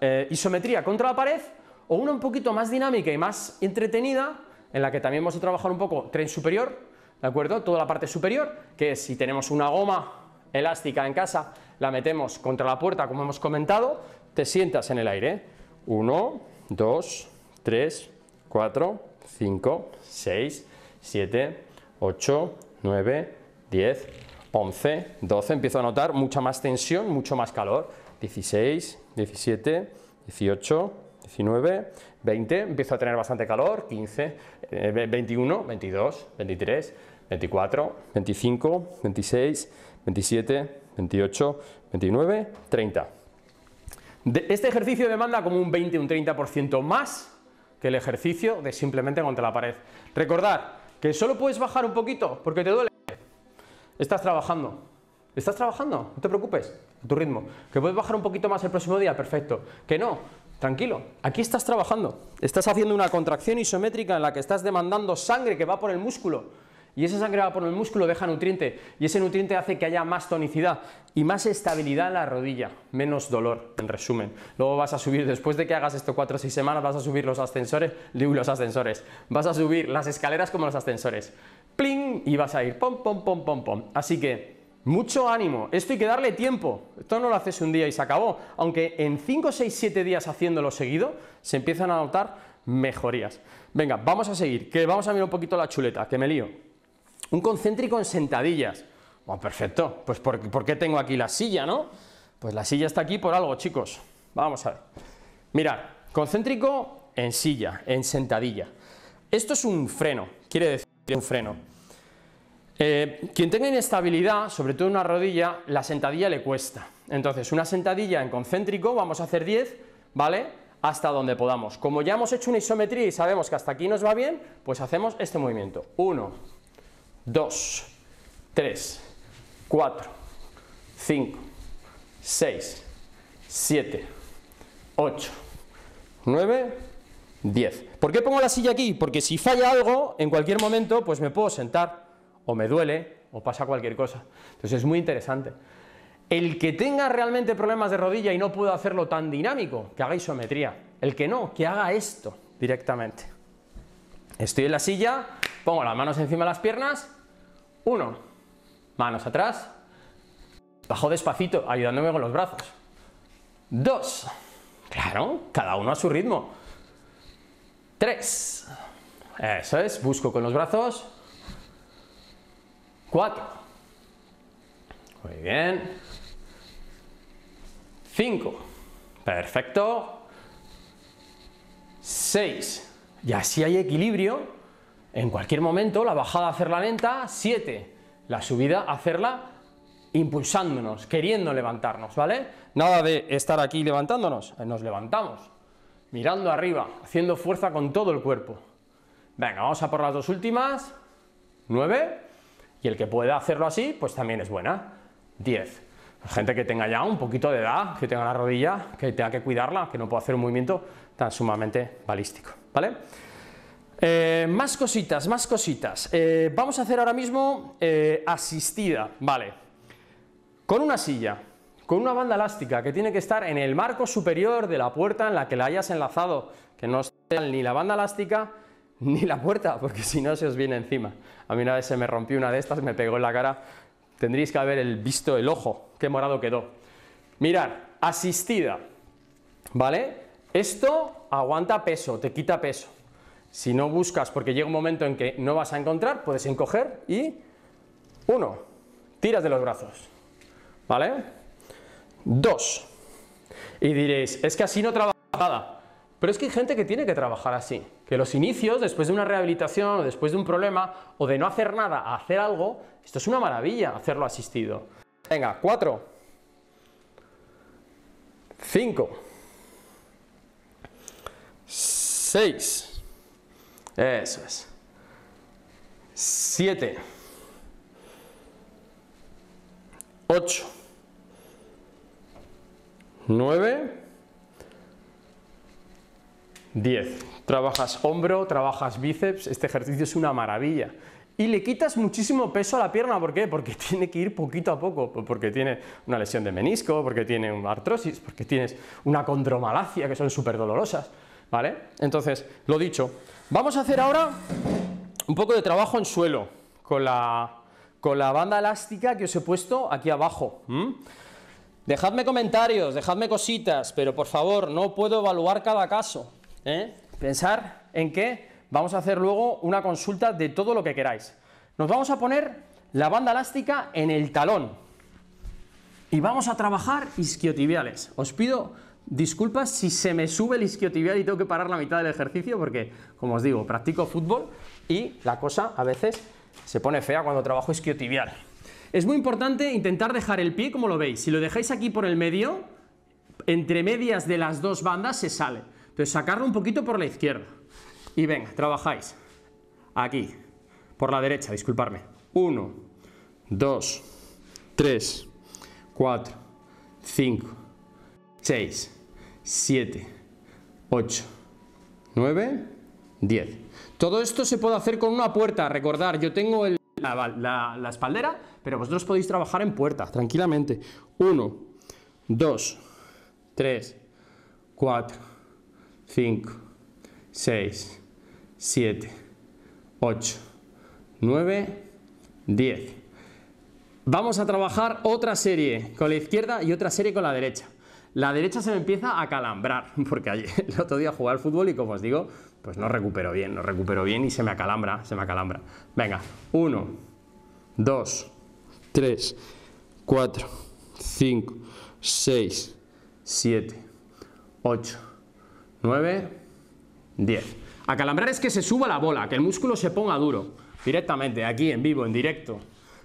eh, isometría contra la pared o una un poquito más dinámica y más entretenida en la que también vamos a trabajar un poco tren superior, ¿de acuerdo? Toda la parte superior, que es si tenemos una goma elástica en casa, la metemos contra la puerta, como hemos comentado, te sientas en el aire. 1, 2, 3, 4, 5, 6, 7, 8, 9, 10, 11, 12. Empiezo a notar mucha más tensión, mucho más calor. 16, 17, 18, 19, 20. Empiezo a tener bastante calor. 15, 21, 22, 23, 24, 25, 26, 27, 28, 29, 30. este ejercicio demanda como un 20, un 30% más que el ejercicio de simplemente contra la pared. Recordar que solo puedes bajar un poquito porque te duele. Estás trabajando. Estás trabajando, no te preocupes, a tu ritmo. Que puedes bajar un poquito más el próximo día, perfecto. Que no, Tranquilo, aquí estás trabajando, estás haciendo una contracción isométrica en la que estás demandando sangre que va por el músculo y esa sangre va por el músculo, deja nutriente y ese nutriente hace que haya más tonicidad y más estabilidad en la rodilla, menos dolor, en resumen. Luego vas a subir, después de que hagas esto 4 o 6 semanas, vas a subir los ascensores, digo los ascensores, vas a subir las escaleras como los ascensores, pling, y vas a ir pom, pom, pom, pom, pom. Así que mucho ánimo, esto hay que darle tiempo, esto no lo haces un día y se acabó, aunque en 5, 6, 7 días haciéndolo seguido se empiezan a notar mejorías. Venga, vamos a seguir, que vamos a mirar un poquito la chuleta, que me lío. Un concéntrico en sentadillas. Bueno, perfecto, pues ¿por, qué tengo aquí la silla, no? Pues la silla está aquí por algo, chicos. Vamos a ver. Mirad, concéntrico en silla, en sentadilla. Esto es un freno, quiere decir un freno. Eh, quien tenga inestabilidad, sobre todo en una rodilla, la sentadilla le cuesta. Entonces, una sentadilla en concéntrico, vamos a hacer 10, ¿vale? Hasta donde podamos. Como ya hemos hecho una isometría y sabemos que hasta aquí nos va bien, pues hacemos este movimiento. 1, 2, 3, 4, 5, 6, 7, 8, 9, 10. ¿Por qué pongo la silla aquí? Porque si falla algo, en cualquier momento, pues me puedo sentar o me duele, o pasa cualquier cosa. Entonces es muy interesante. El que tenga realmente problemas de rodilla y no pueda hacerlo tan dinámico, que haga isometría. El que no, que haga esto directamente. Estoy en la silla, pongo las manos encima de las piernas, uno, manos atrás, bajo despacito, ayudándome con los brazos. Dos, claro, cada uno a su ritmo. Tres, eso es, busco con los brazos, 4. Muy bien. 5. Perfecto. 6. Y así hay equilibrio. En cualquier momento, la bajada hacerla lenta. 7. La subida hacerla impulsándonos, queriendo levantarnos, ¿vale? Nada de estar aquí levantándonos. Eh, nos levantamos. Mirando arriba, haciendo fuerza con todo el cuerpo. Venga, vamos a por las dos últimas. Nueve. Y el que pueda hacerlo así, pues también es buena. 10. Gente que tenga ya un poquito de edad, que tenga la rodilla, que tenga que cuidarla, que no pueda hacer un movimiento tan sumamente balístico. ¿Vale? Eh, más cositas, más cositas. Eh, vamos a hacer ahora mismo eh, asistida, ¿vale? Con una silla, con una banda elástica que tiene que estar en el marco superior de la puerta en la que la hayas enlazado, que no sea ni la banda elástica ni la puerta, porque si no se os viene encima. A mí una vez se me rompió una de estas, me pegó en la cara, tendréis que haber visto el ojo, qué morado quedó. Mirad, asistida, ¿vale? Esto aguanta peso, te quita peso. Si no buscas, porque llega un momento en que no vas a encontrar, puedes encoger y uno, tiras de los brazos, ¿vale? Dos, y diréis, es que así no trabaja nada. Pero es que hay gente que tiene que trabajar así, que los inicios, después de una rehabilitación o después de un problema o de no hacer nada a hacer algo, esto es una maravilla hacerlo asistido. Venga, cuatro, cinco, seis, eso es, siete, ocho, nueve, 10. Trabajas hombro, trabajas bíceps, este ejercicio es una maravilla. Y le quitas muchísimo peso a la pierna, ¿por qué? Porque tiene que ir poquito a poco, porque tiene una lesión de menisco, porque tiene una artrosis, porque tienes una condromalacia, que son súper dolorosas, ¿vale? Entonces, lo dicho, vamos a hacer ahora un poco de trabajo en suelo, con la, con la banda elástica que os he puesto aquí abajo. Dejadme comentarios, dejadme cositas, pero por favor, no puedo evaluar cada caso, ¿Eh? pensar en que vamos a hacer luego una consulta de todo lo que queráis. Nos vamos a poner la banda elástica en el talón y vamos a trabajar isquiotibiales. Os pido disculpas si se me sube el isquiotibial y tengo que parar la mitad del ejercicio porque, como os digo, practico fútbol y la cosa a veces se pone fea cuando trabajo isquiotibial. Es muy importante intentar dejar el pie como lo veis. Si lo dejáis aquí por el medio, entre medias de las dos bandas se sale. Entonces, sacarlo un poquito por la izquierda. Y venga, trabajáis. Aquí. Por la derecha, disculparme. 1, 2, 3, 4, 5, 6, 7, 8, 9, 10. Todo esto se puede hacer con una puerta. Recordar, yo tengo la, espaldera, pero vosotros podéis trabajar en puerta, tranquilamente. 1, 2, 3, 4, 5, 6, 7, 8, 9, 10. Vamos a trabajar otra serie con la izquierda y otra serie con la derecha. La derecha se me empieza a calambrar, porque el otro día jugué al fútbol y como os digo, pues no recupero bien, no recupero bien y se me acalambra, se me acalambra. Venga, 1, 2, 3, 4, 5, 6, 7, 8, 9, 10. Acalambrar es que se suba la bola, que el músculo se ponga duro, directamente, aquí, en vivo, en directo.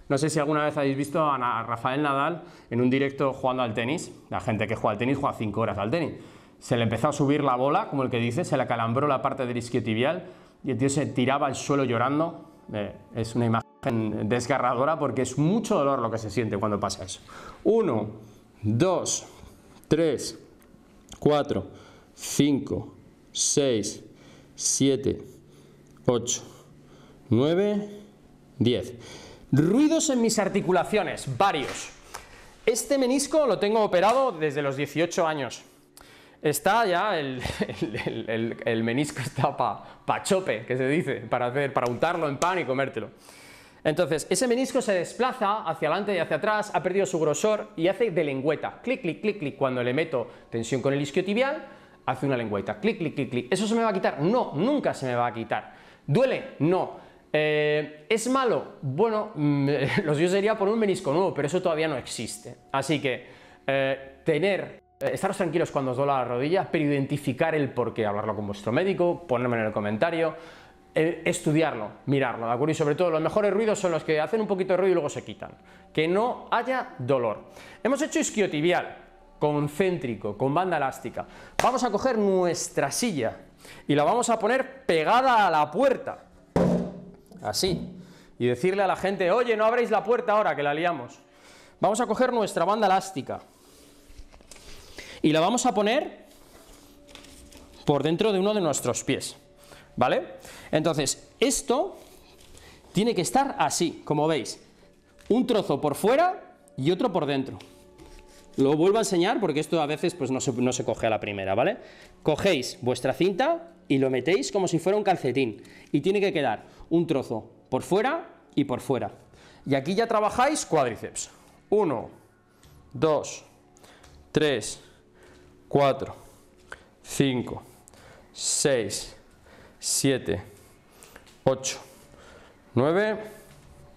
No sé si alguna vez habéis visto a Rafael Nadal en un directo jugando al tenis. La gente que juega al tenis juega 5 horas al tenis. Se le empezó a subir la bola, como el que dice, se le acalambró la parte del isquiotibial y el tío se tiraba al suelo llorando. Eh, es una imagen desgarradora porque es mucho dolor lo que se siente cuando pasa eso. 1, 2, 3, 4, 5, 6, 7, 8, 9, 10. Ruidos en mis articulaciones, varios. Este menisco lo tengo operado desde los 18 años. Está ya, el, menisco está para pa chope, que se dice, para, hacer, para untarlo en pan y comértelo. Entonces, ese menisco se desplaza hacia adelante y hacia atrás, ha perdido su grosor y hace de lengüeta. Clic, clic, clic, clic. Cuando le meto tensión con el isquiotibial, hace una lengüeta. Clic, clic, clic, clic. ¿Eso se me va a quitar? No, nunca se me va a quitar. ¿Duele? No. Eh, ¿Es malo? Bueno, mm, los yo sería por un menisco nuevo, pero eso todavía no existe. Así que eh, tener, eh, estaros tranquilos cuando os duela la rodilla, pero identificar el porqué, hablarlo con vuestro médico, ponerme en el comentario, estudiarlo, mirarlo, ¿de acuerdo? Y sobre todo, los mejores ruidos son los que hacen un poquito de ruido y luego se quitan. Que no haya dolor. Hemos hecho isquiotibial concéntrico, con banda elástica. Vamos a coger nuestra silla y la vamos a poner pegada a la puerta, así, y decirle a la gente, oye, no abréis la puerta ahora, que la liamos. Vamos a coger nuestra banda elástica y la vamos a poner por dentro de uno de nuestros pies, ¿vale? Entonces, esto tiene que estar así, como veis, un trozo por fuera y otro por dentro. Lo vuelvo a enseñar porque esto a veces pues, no, se, no se coge a la primera, ¿vale? Cogéis vuestra cinta y lo metéis como si fuera un calcetín. Y tiene que quedar un trozo por fuera y por fuera. Y aquí ya trabajáis cuádriceps. 1, 2, 3, 4, 5, 6, 7, 8, 9,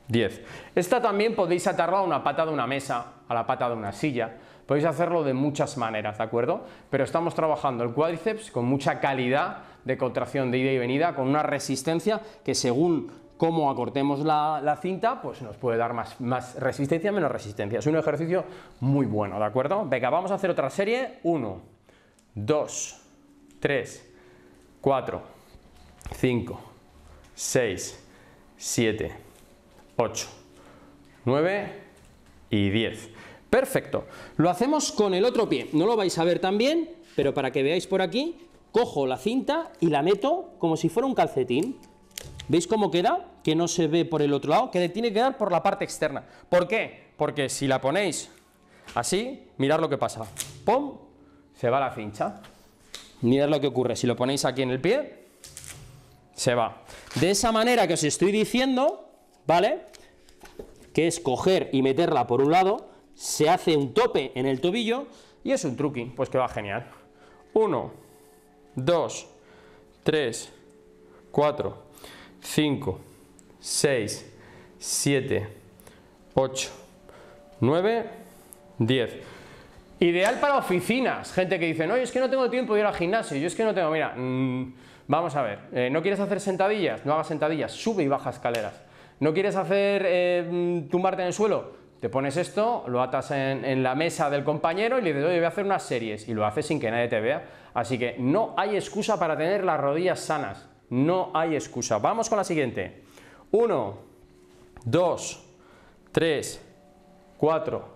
10. Esta también podéis atarla a una pata de una mesa, a la pata de una silla, Podéis hacerlo de muchas maneras, ¿de acuerdo? Pero estamos trabajando el cuádriceps con mucha calidad de contracción de ida y venida, con una resistencia que según cómo acortemos la, la, cinta, pues nos puede dar más, más resistencia, menos resistencia. Es un ejercicio muy bueno, ¿de acuerdo? Venga, vamos a hacer otra serie. 1, 2, 3, 4, 5, 6, 7, 8, 9 y 10. Perfecto. Lo hacemos con el otro pie. No lo vais a ver también pero para que veáis por aquí, cojo la cinta y la meto como si fuera un calcetín. ¿Veis cómo queda? Que no se ve por el otro lado, que tiene que dar por la parte externa. ¿Por qué? Porque si la ponéis así, mirad lo que pasa. ¡Pum! Se va la fincha. Mirad lo que ocurre. Si lo ponéis aquí en el pie, se va. De esa manera que os estoy diciendo, ¿vale? Que es coger y meterla por un lado, se hace un tope en el tobillo y es un truqui, pues que va genial. 1, 2, 3, 4, 5, 6, 7, 8, 9, 10. Ideal para oficinas, gente que dice, no, es que no tengo tiempo de ir al gimnasio, yo es que no tengo, mira, mm, vamos a ver, eh, ¿no quieres hacer sentadillas? No hagas sentadillas, sube y baja escaleras. ¿No quieres hacer eh, mm, tumbarte en el suelo? Te pones esto, lo atas en, la mesa del compañero y le dices, oye, voy a hacer unas series, y lo haces sin que nadie te vea. Así que no hay excusa para tener las rodillas sanas. No hay excusa. Vamos con la siguiente. 1, 2, 3, 4,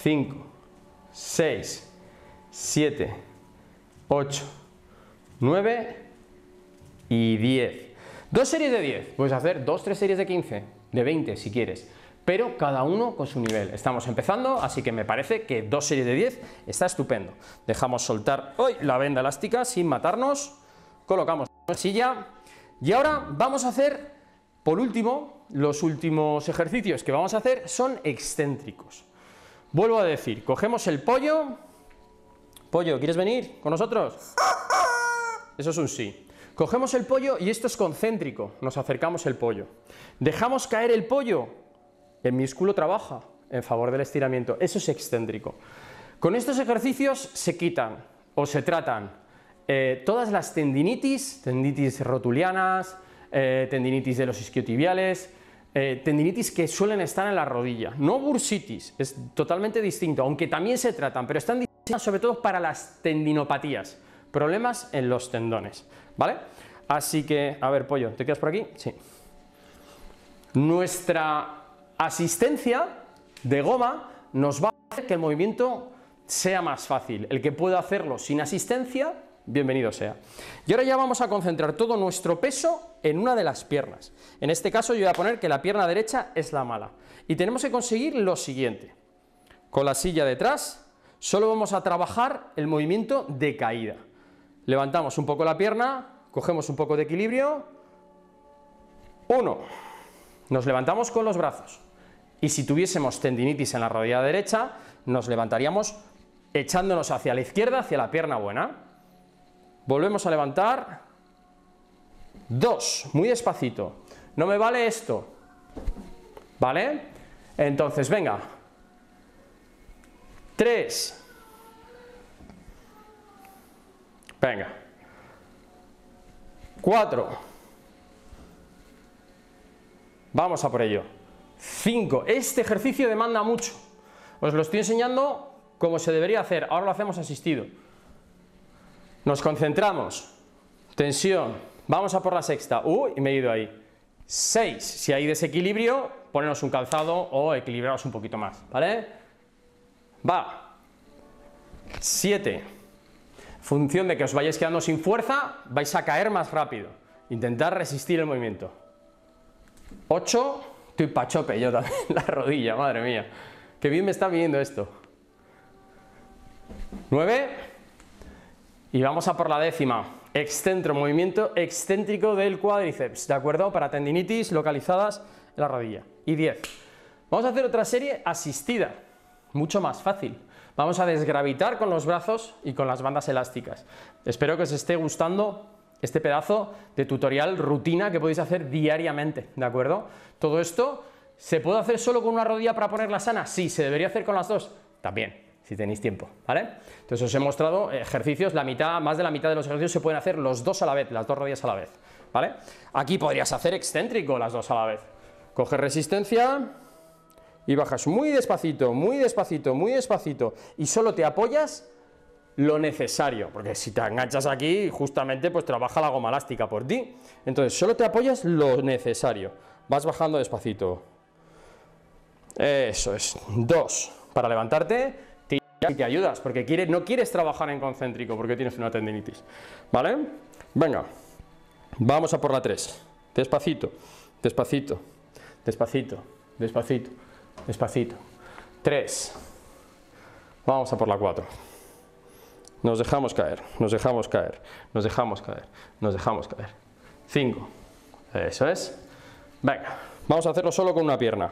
5, 6, 7, 8, 9 y 10. Dos series de 10. Puedes hacer dos, tres series de 15, de 20 si quieres pero cada uno con su nivel. Estamos empezando, así que me parece que dos series de 10 está estupendo. Dejamos soltar hoy la venda elástica sin matarnos, colocamos la silla y ahora vamos a hacer, por último, los últimos ejercicios que vamos a hacer son excéntricos. Vuelvo a decir, cogemos el pollo. Pollo, ¿quieres venir con nosotros? Eso es un sí. Cogemos el pollo y esto es concéntrico, nos acercamos el pollo. Dejamos caer el pollo el músculo trabaja en favor del estiramiento. Eso es excéntrico. Con estos ejercicios se quitan o se tratan eh, todas las tendinitis, tendinitis rotulianas, eh, tendinitis de los isquiotibiales, eh, tendinitis que suelen estar en la rodilla. No bursitis, es totalmente distinto, aunque también se tratan, pero están diseñadas sobre todo para las tendinopatías, problemas en los tendones, ¿vale? Así que, a ver, pollo, ¿te quedas por aquí? Sí. Nuestra asistencia de goma nos va a hacer que el movimiento sea más fácil. El que pueda hacerlo sin asistencia, bienvenido sea. Y ahora ya vamos a concentrar todo nuestro peso en una de las piernas. En este caso yo voy a poner que la pierna derecha es la mala. Y tenemos que conseguir lo siguiente. Con la silla detrás, solo vamos a trabajar el movimiento de caída. Levantamos un poco la pierna, cogemos un poco de equilibrio. Uno. Nos levantamos con los brazos y si tuviésemos tendinitis en la rodilla derecha, nos levantaríamos echándonos hacia la izquierda, hacia la pierna buena. Volvemos a levantar. Dos, muy despacito. No me vale esto. ¿Vale? Entonces, venga. Tres. Venga. Cuatro. Vamos a por ello. 5. Este ejercicio demanda mucho. Os lo estoy enseñando como se debería hacer. Ahora lo hacemos asistido. Nos concentramos. Tensión. Vamos a por la sexta. Uy, me he ido ahí. 6. Si hay desequilibrio, ponernos un calzado o equilibraros un poquito más. ¿Vale? Va. 7. Función de que os vayáis quedando sin fuerza, vais a caer más rápido. Intentar resistir el movimiento. 8. Estoy pachope yo también, la rodilla, madre mía. Qué bien me está viendo esto. Nueve. Y vamos a por la décima. Excentro, movimiento excéntrico del cuádriceps, ¿de acuerdo? Para tendinitis localizadas en la rodilla. Y diez. Vamos a hacer otra serie asistida, mucho más fácil. Vamos a desgravitar con los brazos y con las bandas elásticas. Espero que os esté gustando este pedazo de tutorial rutina que podéis hacer diariamente, ¿de acuerdo? Todo esto, ¿se puede hacer solo con una rodilla para ponerla sana? Sí, se debería hacer con las dos, también, si tenéis tiempo, ¿vale? Entonces os he mostrado ejercicios, la mitad, más de la mitad de los ejercicios se pueden hacer los dos a la vez, las dos rodillas a la vez, ¿vale? Aquí podrías hacer excéntrico las dos a la vez. Coges resistencia y bajas muy despacito, muy despacito, muy despacito y solo te apoyas lo necesario, porque si te enganchas aquí, justamente pues trabaja la goma elástica por ti. Entonces, solo te apoyas lo necesario. Vas bajando despacito. Eso es. Dos. Para levantarte, y te ayudas, porque quiere, no quieres trabajar en concéntrico, porque tienes una tendinitis. ¿Vale? Venga. Vamos a por la tres. Despacito, despacito, despacito, despacito, despacito. Tres. Vamos a por la cuatro. Nos dejamos caer, nos dejamos caer, nos dejamos caer, nos dejamos caer. Cinco. Eso es. Venga, vamos a hacerlo solo con una pierna.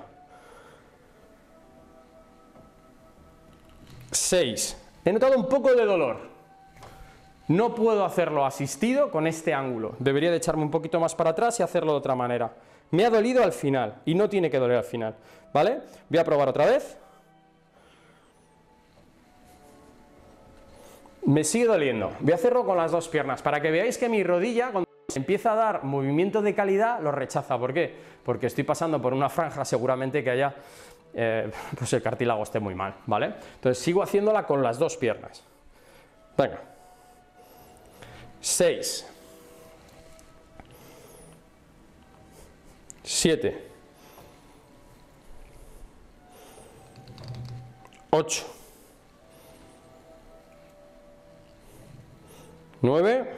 Seis. He notado un poco de dolor. No puedo hacerlo asistido con este ángulo. Debería de echarme un poquito más para atrás y hacerlo de otra manera. Me ha dolido al final y no tiene que doler al final. ¿Vale? Voy a probar otra vez. Me sigue doliendo. Voy a hacerlo con las dos piernas para que veáis que mi rodilla cuando empieza a dar movimiento de calidad lo rechaza. ¿Por qué? Porque estoy pasando por una franja seguramente que haya eh, pues el cartílago esté muy mal, ¿vale? Entonces sigo haciéndola con las dos piernas. Venga. 6. 7. 8. 9.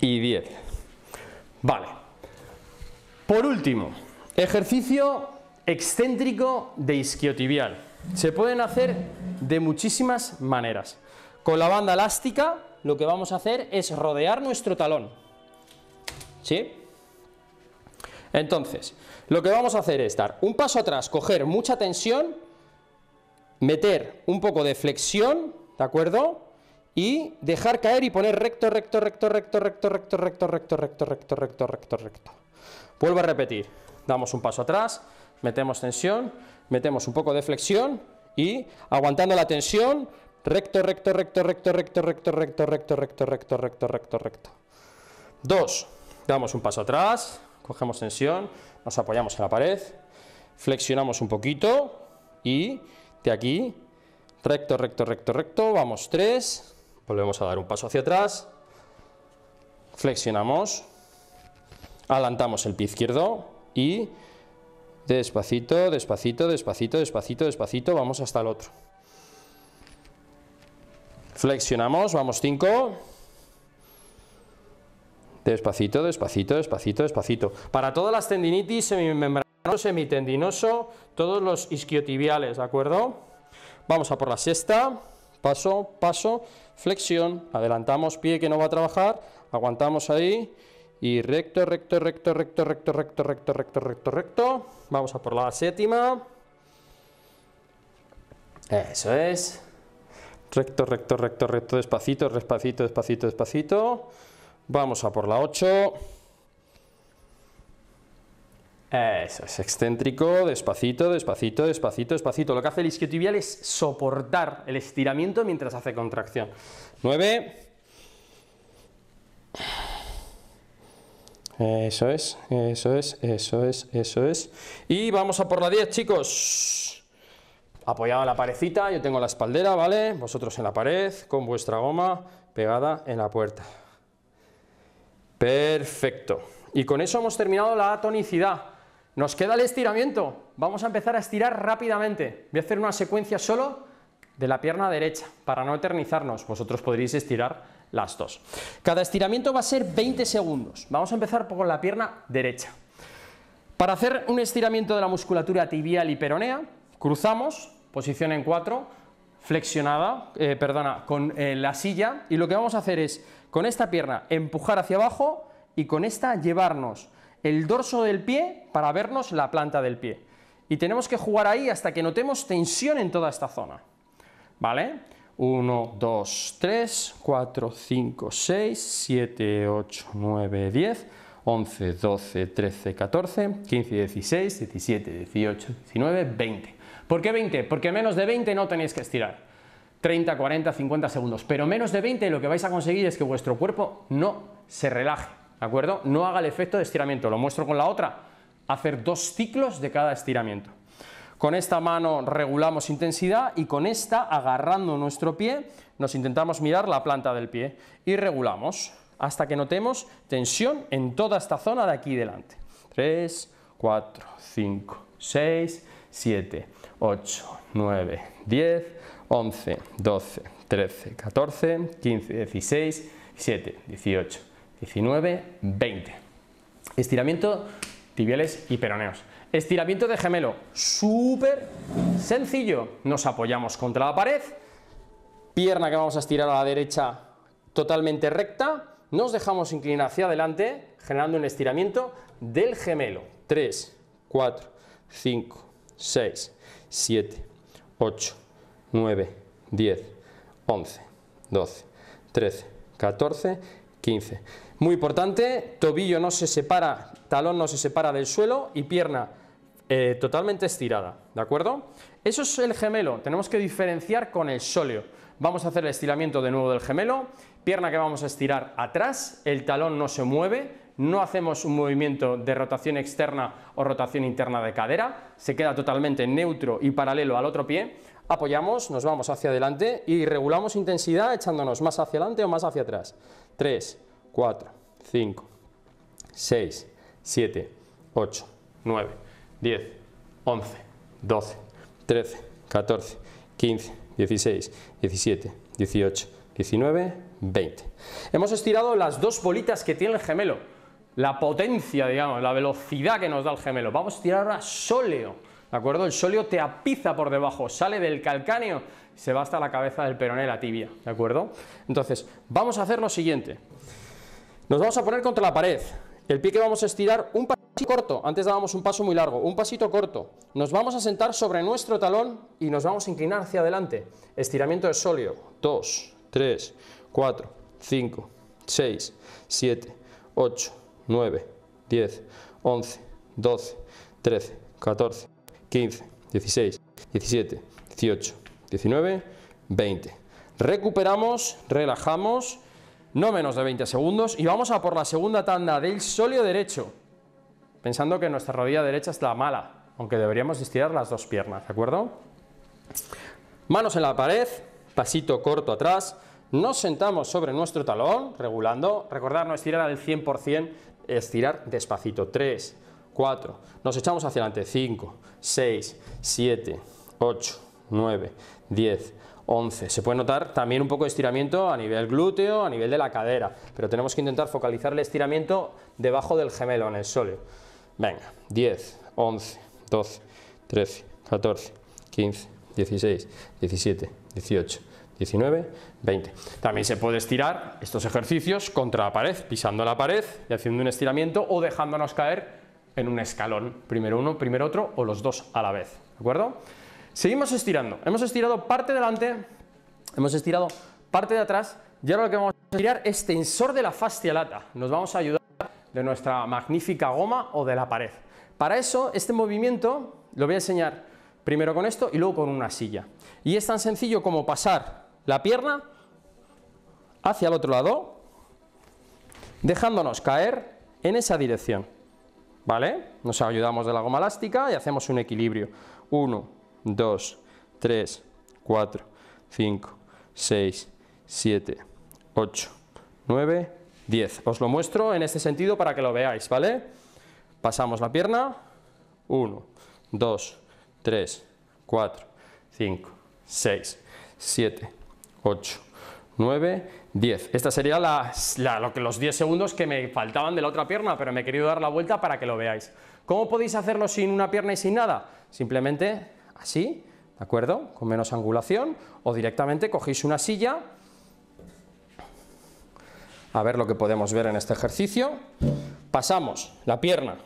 Y 10. Vale. Por último, ejercicio excéntrico de isquiotibial. Se pueden hacer de muchísimas maneras. Con la banda elástica lo que vamos a hacer es rodear nuestro talón. ¿Sí? Entonces, lo que vamos a hacer es dar un paso atrás, coger mucha tensión meter un poco de flexión, ¿de acuerdo? Y dejar caer y poner recto, recto, recto, recto, recto, recto, recto, recto, recto, recto, recto, recto, recto. Vuelvo a repetir. Damos un paso atrás, metemos tensión, metemos un poco de flexión y aguantando la tensión, recto, recto, recto, recto, recto, recto, recto, recto, recto, recto, recto, recto, recto. Dos. Damos un paso atrás, cogemos tensión, nos apoyamos en la pared, flexionamos un poquito y de aquí, recto, recto, recto, recto, vamos 3, volvemos a dar un paso hacia atrás, flexionamos, adelantamos el pie izquierdo y despacito, despacito, despacito, despacito, despacito, vamos hasta el otro. Flexionamos, vamos 5. Despacito, despacito, despacito, despacito. Para todas las tendinitis, semimembranoso, semitendinoso, todos los isquiotibiales, ¿de acuerdo? Vamos a por la sexta, paso, paso, flexión, adelantamos pie que no va a trabajar, aguantamos ahí, y recto, recto, recto, recto, recto, recto, recto, recto, recto, recto, vamos a por la séptima, eso es, recto, recto, recto, recto, despacito, despacito, despacito, despacito, vamos a por la ocho, eso, es excéntrico, despacito, despacito, despacito, despacito. Lo que hace el isquiotibial es soportar el estiramiento mientras hace contracción. 9. Eso es, eso es, eso es, eso es. Y vamos a por la 10, chicos. Apoyado en la parecita, yo tengo la espaldera, ¿vale? Vosotros en la pared, con vuestra goma pegada en la puerta. Perfecto. Y con eso hemos terminado la tonicidad. Nos queda el estiramiento. Vamos a empezar a estirar rápidamente. Voy a hacer una secuencia solo de la pierna derecha para no eternizarnos. Vosotros podréis estirar las dos. Cada estiramiento va a ser 20 segundos. Vamos a empezar con la pierna derecha. Para hacer un estiramiento de la musculatura tibial y peronea, cruzamos, posición en 4, flexionada, eh, perdona, con eh, la silla y lo que vamos a hacer es con esta pierna empujar hacia abajo y con esta llevarnos el dorso del pie para vernos la planta del pie. Y tenemos que jugar ahí hasta que notemos tensión en toda esta zona. ¿Vale? 1, 2, 3, 4, 5, 6, 7, 8, 9, 10, 11, 12, 13, 14, 15, 16, 17, 18, 19, 20. ¿Por qué 20? Porque menos de 20 no tenéis que estirar. 30, 40, 50 segundos. Pero menos de 20 lo que vais a conseguir es que vuestro cuerpo no se relaje. ¿de acuerdo? No haga el efecto de estiramiento, lo muestro con la otra, hacer dos ciclos de cada estiramiento. Con esta mano regulamos intensidad y con esta, agarrando nuestro pie, nos intentamos mirar la planta del pie y regulamos hasta que notemos tensión en toda esta zona de aquí delante. 3, 4, 5, 6, 7, 8, 9, 10, 11, 12, 13, 14, 15, 16, 17, 18, 19, 20. Estiramiento tibiales y peroneos. Estiramiento de gemelo, súper sencillo. Nos apoyamos contra la pared, pierna que vamos a estirar a la derecha totalmente recta, nos dejamos inclinar hacia adelante, generando un estiramiento del gemelo. 3, 4, 5, 6, 7, 8, 9, 10, 11, 12, 13, 14, 15, muy importante, tobillo no se separa, talón no se separa del suelo y pierna eh, totalmente estirada, ¿de acuerdo? Eso es el gemelo, tenemos que diferenciar con el sóleo. Vamos a hacer el estiramiento de nuevo del gemelo, pierna que vamos a estirar atrás, el talón no se mueve, no hacemos un movimiento de rotación externa o rotación interna de cadera, se queda totalmente neutro y paralelo al otro pie, apoyamos, nos vamos hacia adelante y regulamos intensidad echándonos más hacia adelante o más hacia atrás. 3, 4, 5, 6, 7, 8, 9, 10, 11, 12, 13, 14, 15, 16, 17, 18, 19, 20. Hemos estirado las dos bolitas que tiene el gemelo, la potencia, digamos, la velocidad que nos da el gemelo. Vamos a estirar ahora sóleo, ¿de acuerdo? El sóleo te apiza por debajo, sale del calcáneo, y se va hasta la cabeza del peroné, la tibia, ¿de acuerdo? Entonces, vamos a hacer lo siguiente. Nos vamos a poner contra la pared. El pie que vamos a estirar un pasito corto. Antes dábamos un paso muy largo. Un pasito corto. Nos vamos a sentar sobre nuestro talón y nos vamos a inclinar hacia adelante. Estiramiento de sóleo. 2, 3, 4, 5, 6, 7, 8, 9, 10, 11, 12, 13, 14, 15, 16, 17, 18, 19, 20. Recuperamos, relajamos no menos de 20 segundos y vamos a por la segunda tanda del solio derecho, pensando que nuestra rodilla derecha es la mala, aunque deberíamos estirar las dos piernas, ¿de acuerdo? Manos en la pared, pasito corto atrás, nos sentamos sobre nuestro talón, regulando, recordar no estirar al 100%, estirar despacito, 3, 4, nos echamos hacia adelante, 5, 6, 7, 8, 9, 10, 11. Se puede notar también un poco de estiramiento a nivel glúteo, a nivel de la cadera, pero tenemos que intentar focalizar el estiramiento debajo del gemelo, en el sole. Venga, 10, 11, 12, 13, 14, 15, 16, 17, 18, 19, 20. También se puede estirar estos ejercicios contra la pared, pisando la pared y haciendo un estiramiento o dejándonos caer en un escalón, primero uno, primero otro o los dos a la vez, ¿de acuerdo? Seguimos estirando. Hemos estirado parte delante, hemos estirado parte de atrás y ahora lo que vamos a estirar es tensor de la fascia lata. Nos vamos a ayudar de nuestra magnífica goma o de la pared. Para eso, este movimiento lo voy a enseñar primero con esto y luego con una silla. Y es tan sencillo como pasar la pierna hacia el otro lado, dejándonos caer en esa dirección. ¿Vale? Nos ayudamos de la goma elástica y hacemos un equilibrio. Uno, 2, 3, 4, 5, 6, 7, 8, 9, 10. Os lo muestro en este sentido para que lo veáis, ¿vale? Pasamos la pierna, 1, 2, 3, 4, 5, 6, 7, 8, 9, 10. Esta sería los 10 segundos que me faltaban de la otra pierna, pero me he querido dar la vuelta para que lo veáis. ¿Cómo podéis hacerlo sin una pierna y sin nada? Simplemente así, ¿de acuerdo? Con menos angulación, o directamente cogéis una silla, a ver lo que podemos ver en este ejercicio, pasamos la pierna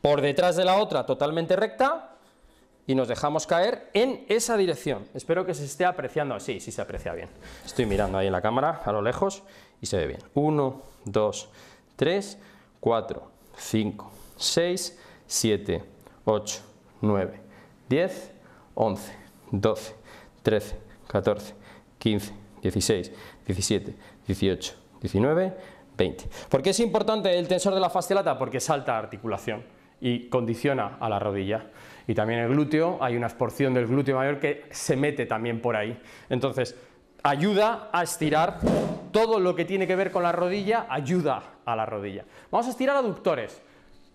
por detrás de la otra totalmente recta y nos dejamos caer en esa dirección. Espero que se esté apreciando, así si se aprecia bien. Estoy mirando ahí en la cámara, a lo lejos, y se ve bien. 1, 2, 3, 4, 5, 6, 7, 8, 9, 10, 11, 12, 13, 14, 15, 16, 17, 18, 19, 20. ¿Por qué es importante el tensor de la lata? Porque salta articulación y condiciona a la rodilla. Y también el glúteo, hay una porción del glúteo mayor que se mete también por ahí. Entonces, ayuda a estirar todo lo que tiene que ver con la rodilla, ayuda a la rodilla. Vamos a estirar aductores.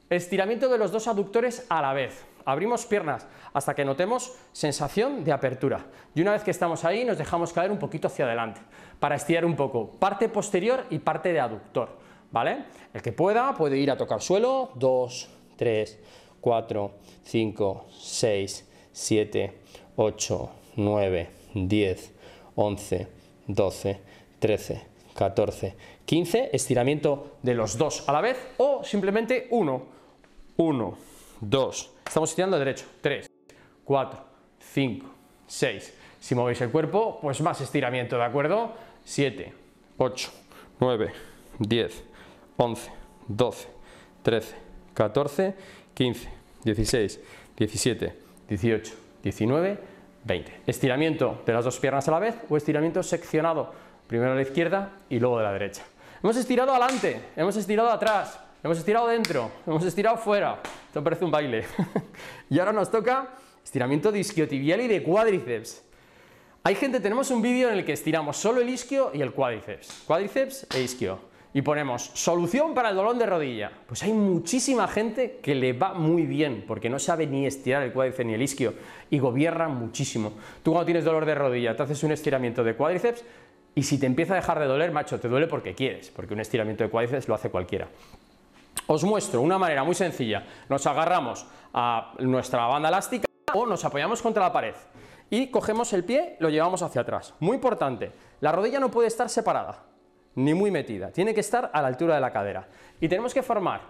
Estiramiento de los dos aductores a la vez abrimos piernas hasta que notemos sensación de apertura. Y una vez que estamos ahí, nos dejamos caer un poquito hacia adelante para estirar un poco parte posterior y parte de aductor. ¿Vale? El que pueda puede ir a tocar suelo. 2, 3, 4, 5, 6, 7, 8, 9, 10, 11, 12, 13, 14, 15, estiramiento de los dos a la vez o simplemente uno, 1, 2, Estamos estirando derecho. 3, 4, 5, 6. Si movéis el cuerpo, pues más estiramiento, ¿de acuerdo? 7, 8, 9, 10, 11, 12, 13, 14, 15, 16, 17, 18, 19, 20. Estiramiento de las dos piernas a la vez o estiramiento seccionado, primero a la izquierda y luego de la derecha. Hemos estirado adelante, hemos estirado atrás, hemos estirado dentro, hemos estirado fuera, no parece un baile. y ahora nos toca estiramiento de isquiotibial y de cuádriceps. Hay gente, tenemos un vídeo en el que estiramos solo el isquio y el cuádriceps. Cuádriceps e isquio. Y ponemos solución para el dolor de rodilla. Pues hay muchísima gente que le va muy bien porque no sabe ni estirar el cuádriceps ni el isquio y gobierna muchísimo. Tú cuando tienes dolor de rodilla te haces un estiramiento de cuádriceps y si te empieza a dejar de doler, macho, te duele porque quieres, porque un estiramiento de cuádriceps lo hace cualquiera. Os muestro una manera muy sencilla. Nos agarramos a nuestra banda elástica o nos apoyamos contra la pared y cogemos el pie, lo llevamos hacia atrás. Muy importante, la rodilla no puede estar separada ni muy metida, tiene que estar a la altura de la cadera. Y tenemos que formar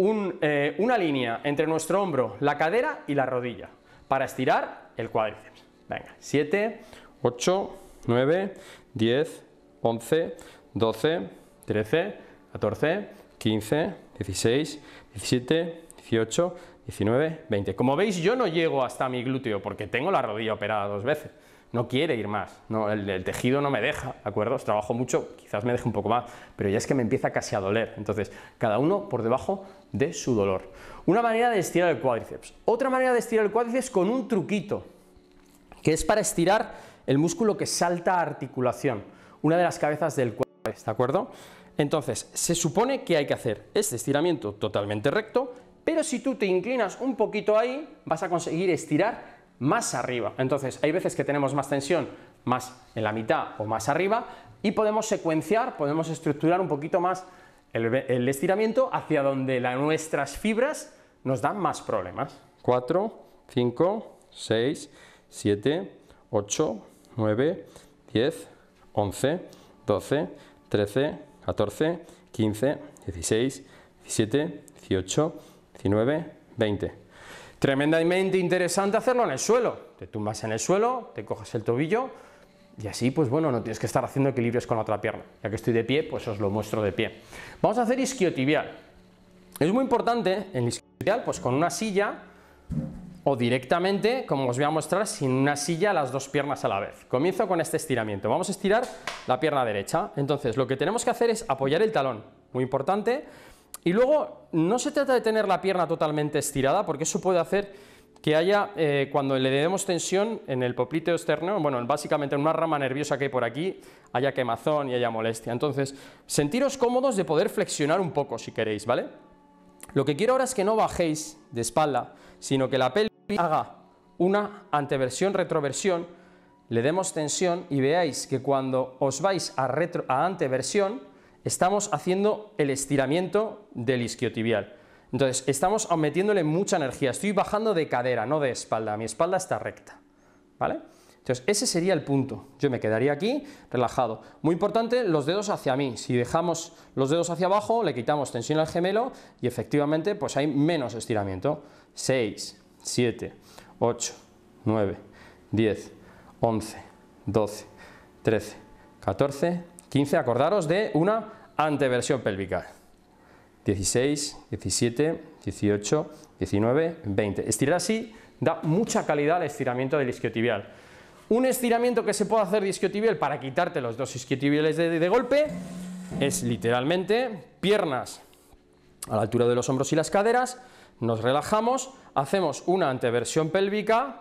eh, una línea entre nuestro hombro, la cadera y la rodilla para estirar el cuádriceps. Venga, 7, 8, 9, 10, 11, 12, 13, 14, 15, 16, 17, 18, 19, 20. Como veis, yo no llego hasta mi glúteo porque tengo la rodilla operada dos veces. No quiere ir más, el, tejido no me deja, ¿de acuerdo? Trabajo mucho, quizás me deje un poco más, pero ya es que me empieza casi a doler. Entonces, cada uno por debajo de su dolor. Una manera de estirar el cuádriceps. Otra manera de estirar el cuádriceps con un truquito, que es para estirar el músculo que salta a articulación, una de las cabezas del cuádriceps, ¿de acuerdo? Entonces, se supone que hay que hacer este estiramiento totalmente recto, pero si tú te inclinas un poquito ahí, vas a conseguir estirar más arriba. Entonces, hay veces que tenemos más tensión más en la mitad o más arriba y podemos secuenciar, podemos estructurar un poquito más el, el estiramiento hacia donde la, nuestras fibras nos dan más problemas. 4, 5, 6, 7, 8, 9, 10, 11, 12, 13, 14, 15, 16, 17, 18, 19, 20. Tremendamente interesante hacerlo en el suelo. Te tumbas en el suelo, te coges el tobillo y así, pues bueno, no tienes que estar haciendo equilibrios con otra pierna. Ya que estoy de pie, pues os lo muestro de pie. Vamos a hacer isquiotibial. Es muy importante en el isquiotibial, pues con una silla o directamente, como os voy a mostrar, sin una silla las dos piernas a la vez. Comienzo con este estiramiento. Vamos a estirar la pierna derecha. Entonces, lo que tenemos que hacer es apoyar el talón, muy importante, y luego no se trata de tener la pierna totalmente estirada, porque eso puede hacer que haya, eh, cuando le demos tensión en el popliteo externo, bueno, básicamente en una rama nerviosa que hay por aquí, haya quemazón y haya molestia. Entonces, sentiros cómodos de poder flexionar un poco si queréis, ¿vale? Lo que quiero ahora es que no bajéis de espalda, sino que la pelvis haga una anteversión-retroversión, le demos tensión y veáis que cuando os vais a, retro, a anteversión, estamos haciendo el estiramiento del isquiotibial. Entonces, estamos metiéndole mucha energía. Estoy bajando de cadera, no de espalda. Mi espalda está recta. ¿Vale? Entonces, ese sería el punto. Yo me quedaría aquí relajado. Muy importante, los dedos hacia mí. Si dejamos los dedos hacia abajo, le quitamos tensión al gemelo y efectivamente, pues hay menos estiramiento. 6, 7, 8, 9, 10, 11, 12, 13, 14, 15. Acordaros de una anteversión pélvica. 16, 17, 18, 19, 20. Estirar así da mucha calidad al estiramiento del isquiotibial. Un estiramiento que se puede hacer de isquiotibial para quitarte los dos isquiotibiales de golpe es literalmente piernas a la altura de los hombros y las caderas, nos relajamos, hacemos una anteversión pélvica,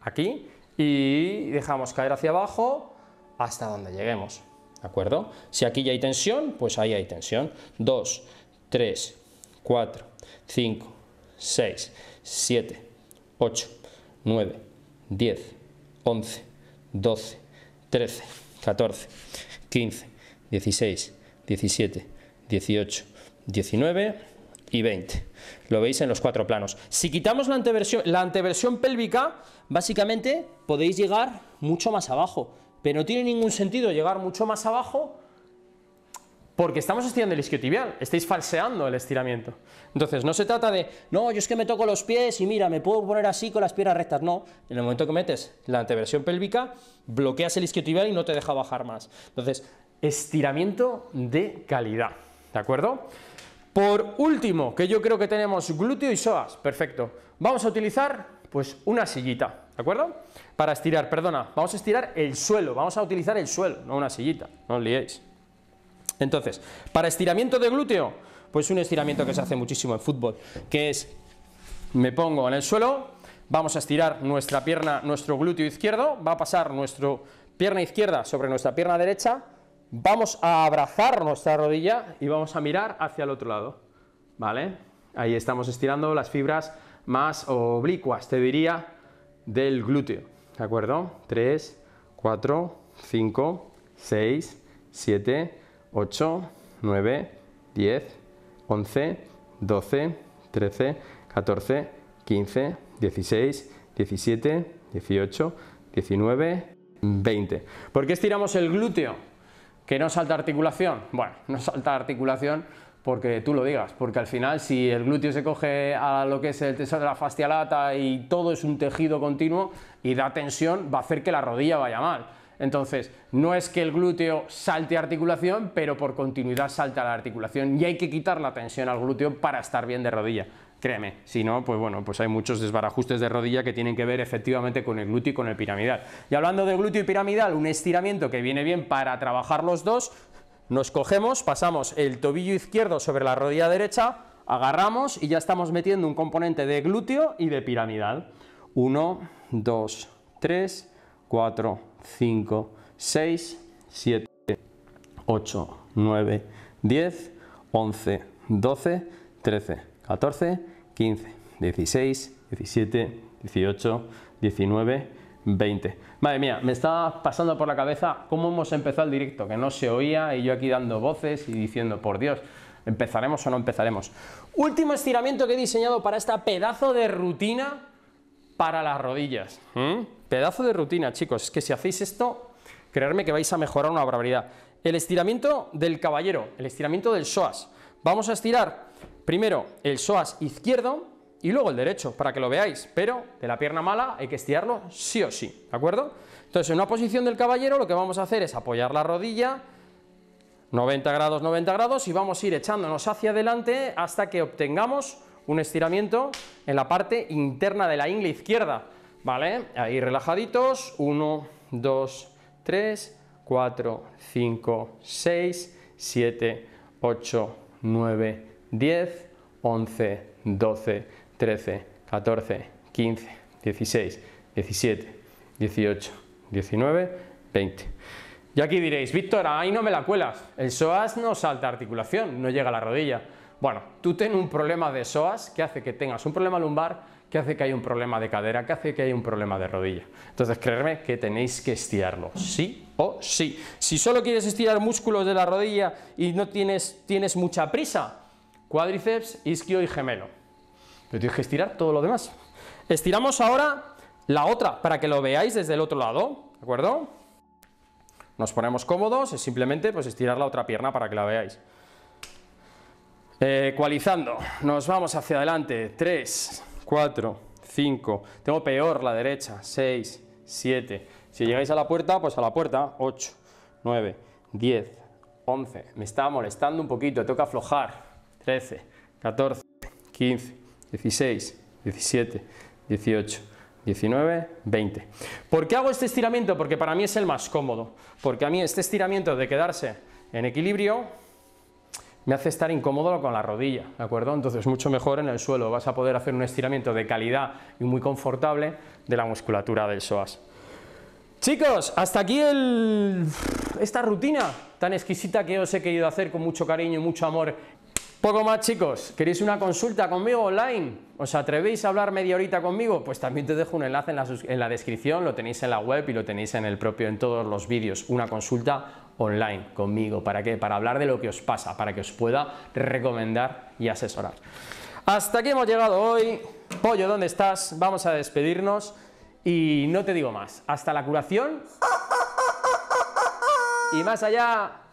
aquí, y dejamos caer hacia abajo hasta donde lleguemos. ¿De acuerdo? Si aquí ya hay tensión, pues ahí hay tensión. 2, 3, 4, 5, 6, 7, 8, 9, 10, 11, 12, 13, 14, 15, 16, 17, 18, 19 y 20. Lo veis en los cuatro planos. Si quitamos la anteversión, la anteversión pélvica, básicamente podéis llegar mucho más abajo. Pero no tiene ningún sentido llegar mucho más abajo porque estamos estirando el isquiotibial, estáis falseando el estiramiento. Entonces, no se trata de, no, yo es que me toco los pies y mira, me puedo poner así con las piernas rectas. No, en el momento que metes la anteversión pélvica, bloqueas el isquiotibial y no te deja bajar más. Entonces, estiramiento de calidad, ¿de acuerdo? Por último, que yo creo que tenemos glúteo y psoas, perfecto. Vamos a utilizar pues una sillita, ¿de acuerdo? Para estirar, perdona, vamos a estirar el suelo, vamos a utilizar el suelo, no una sillita, no os liéis. Entonces, para estiramiento de glúteo, pues un estiramiento que se hace muchísimo en fútbol, que es me pongo en el suelo, vamos a estirar nuestra pierna, nuestro glúteo izquierdo, va a pasar nuestra pierna izquierda sobre nuestra pierna derecha, vamos a abrazar nuestra rodilla y vamos a mirar hacia el otro lado, ¿vale? Ahí estamos estirando las fibras más oblicuas, te diría, del glúteo, ¿de acuerdo? 3, 4, 5, 6, 7, 8, 9, 10, 11, 12, 13, 14, 15, 16, 17, 18, 19, 20. ¿Por qué estiramos el glúteo? ¿Que no salta articulación? Bueno, no salta articulación porque tú lo digas, porque al final si el glúteo se coge a lo que es el tensor de la fascia lata y todo es un tejido continuo y da tensión, va a hacer que la rodilla vaya mal. Entonces, no es que el glúteo salte articulación, pero por continuidad salta la articulación y hay que quitar la tensión al glúteo para estar bien de rodilla. Créeme, si no, pues bueno, pues hay muchos desbarajustes de rodilla que tienen que ver efectivamente con el glúteo y con el piramidal. Y hablando de glúteo y piramidal, un estiramiento que viene bien para trabajar los dos, nos cogemos, pasamos el tobillo izquierdo sobre la rodilla derecha, agarramos y ya estamos metiendo un componente de glúteo y de piramidal. 1, 2, 3, 4, 5, 6, 7, 8, 9, 10, 11, 12, 13. 14, 15, 16, 17, 18, 19, 20. Madre mía, me está pasando por la cabeza cómo hemos empezado el directo, que no se oía y yo aquí dando voces y diciendo, por Dios, ¿empezaremos o no empezaremos? Último estiramiento que he diseñado para esta pedazo de rutina para las rodillas. ¿eh? Pedazo de rutina, chicos, es que si hacéis esto, creerme que vais a mejorar una barbaridad. El estiramiento del caballero, el estiramiento del psoas. Vamos a estirar primero el psoas izquierdo y luego el derecho, para que lo veáis, pero de la pierna mala hay que estirarlo sí o sí, ¿de acuerdo? Entonces, en una posición del caballero lo que vamos a hacer es apoyar la rodilla, 90 grados, 90 grados, y vamos a ir echándonos hacia adelante hasta que obtengamos un estiramiento en la parte interna de la ingle izquierda, ¿vale? Ahí relajaditos, 1, 2, 3, 4, 5, 6, 7, 8, 9, 10, 11, 12, 13, 14, 15, 16, 17, 18, 19, 20. Y aquí diréis, Víctor, ahí no me la cuelas. El psoas no salta articulación, no llega a la rodilla. Bueno, tú ten un problema de psoas que hace que tengas un problema lumbar, que hace que haya un problema de cadera, que hace que haya un problema de rodilla. Entonces, creerme que tenéis que estirarlo, sí o sí. Si solo quieres estirar músculos de la rodilla y no tienes mucha prisa, cuádriceps, isquio y gemelo. Pero tienes que estirar todo lo demás. Estiramos ahora la otra para que lo veáis desde el otro lado, ¿de acuerdo? Nos ponemos cómodos, es simplemente pues estirar la otra pierna para que la veáis. Eh, ecualizando, nos vamos hacia adelante, 3, 4, 5, tengo peor la derecha, 6, 7, si llegáis a la puerta, pues a la puerta, 8, 9, 10, 11, me está molestando un poquito, tengo que aflojar, 13, 14, 15, 16, 17, 18, 19, 20. ¿Por qué hago este estiramiento? Porque para mí es el más cómodo. Porque a mí este estiramiento de quedarse en equilibrio me hace estar incómodo con la rodilla, ¿de acuerdo? Entonces mucho mejor en el suelo, vas a poder hacer un estiramiento de calidad y muy confortable de la musculatura del psoas. Chicos, hasta aquí esta rutina tan exquisita que os he querido hacer con mucho cariño y mucho amor poco más chicos, ¿queréis una consulta conmigo online? ¿Os atrevéis a hablar media horita conmigo? Pues también te dejo un enlace en la, descripción, lo tenéis en la web y lo tenéis en el propio, en todos los vídeos, una consulta online conmigo. ¿Para qué? Para hablar de lo que os pasa, para que os pueda recomendar y asesorar. Hasta aquí hemos llegado hoy. Pollo, ¿dónde estás? Vamos a despedirnos y no te digo más. Hasta la curación y más allá.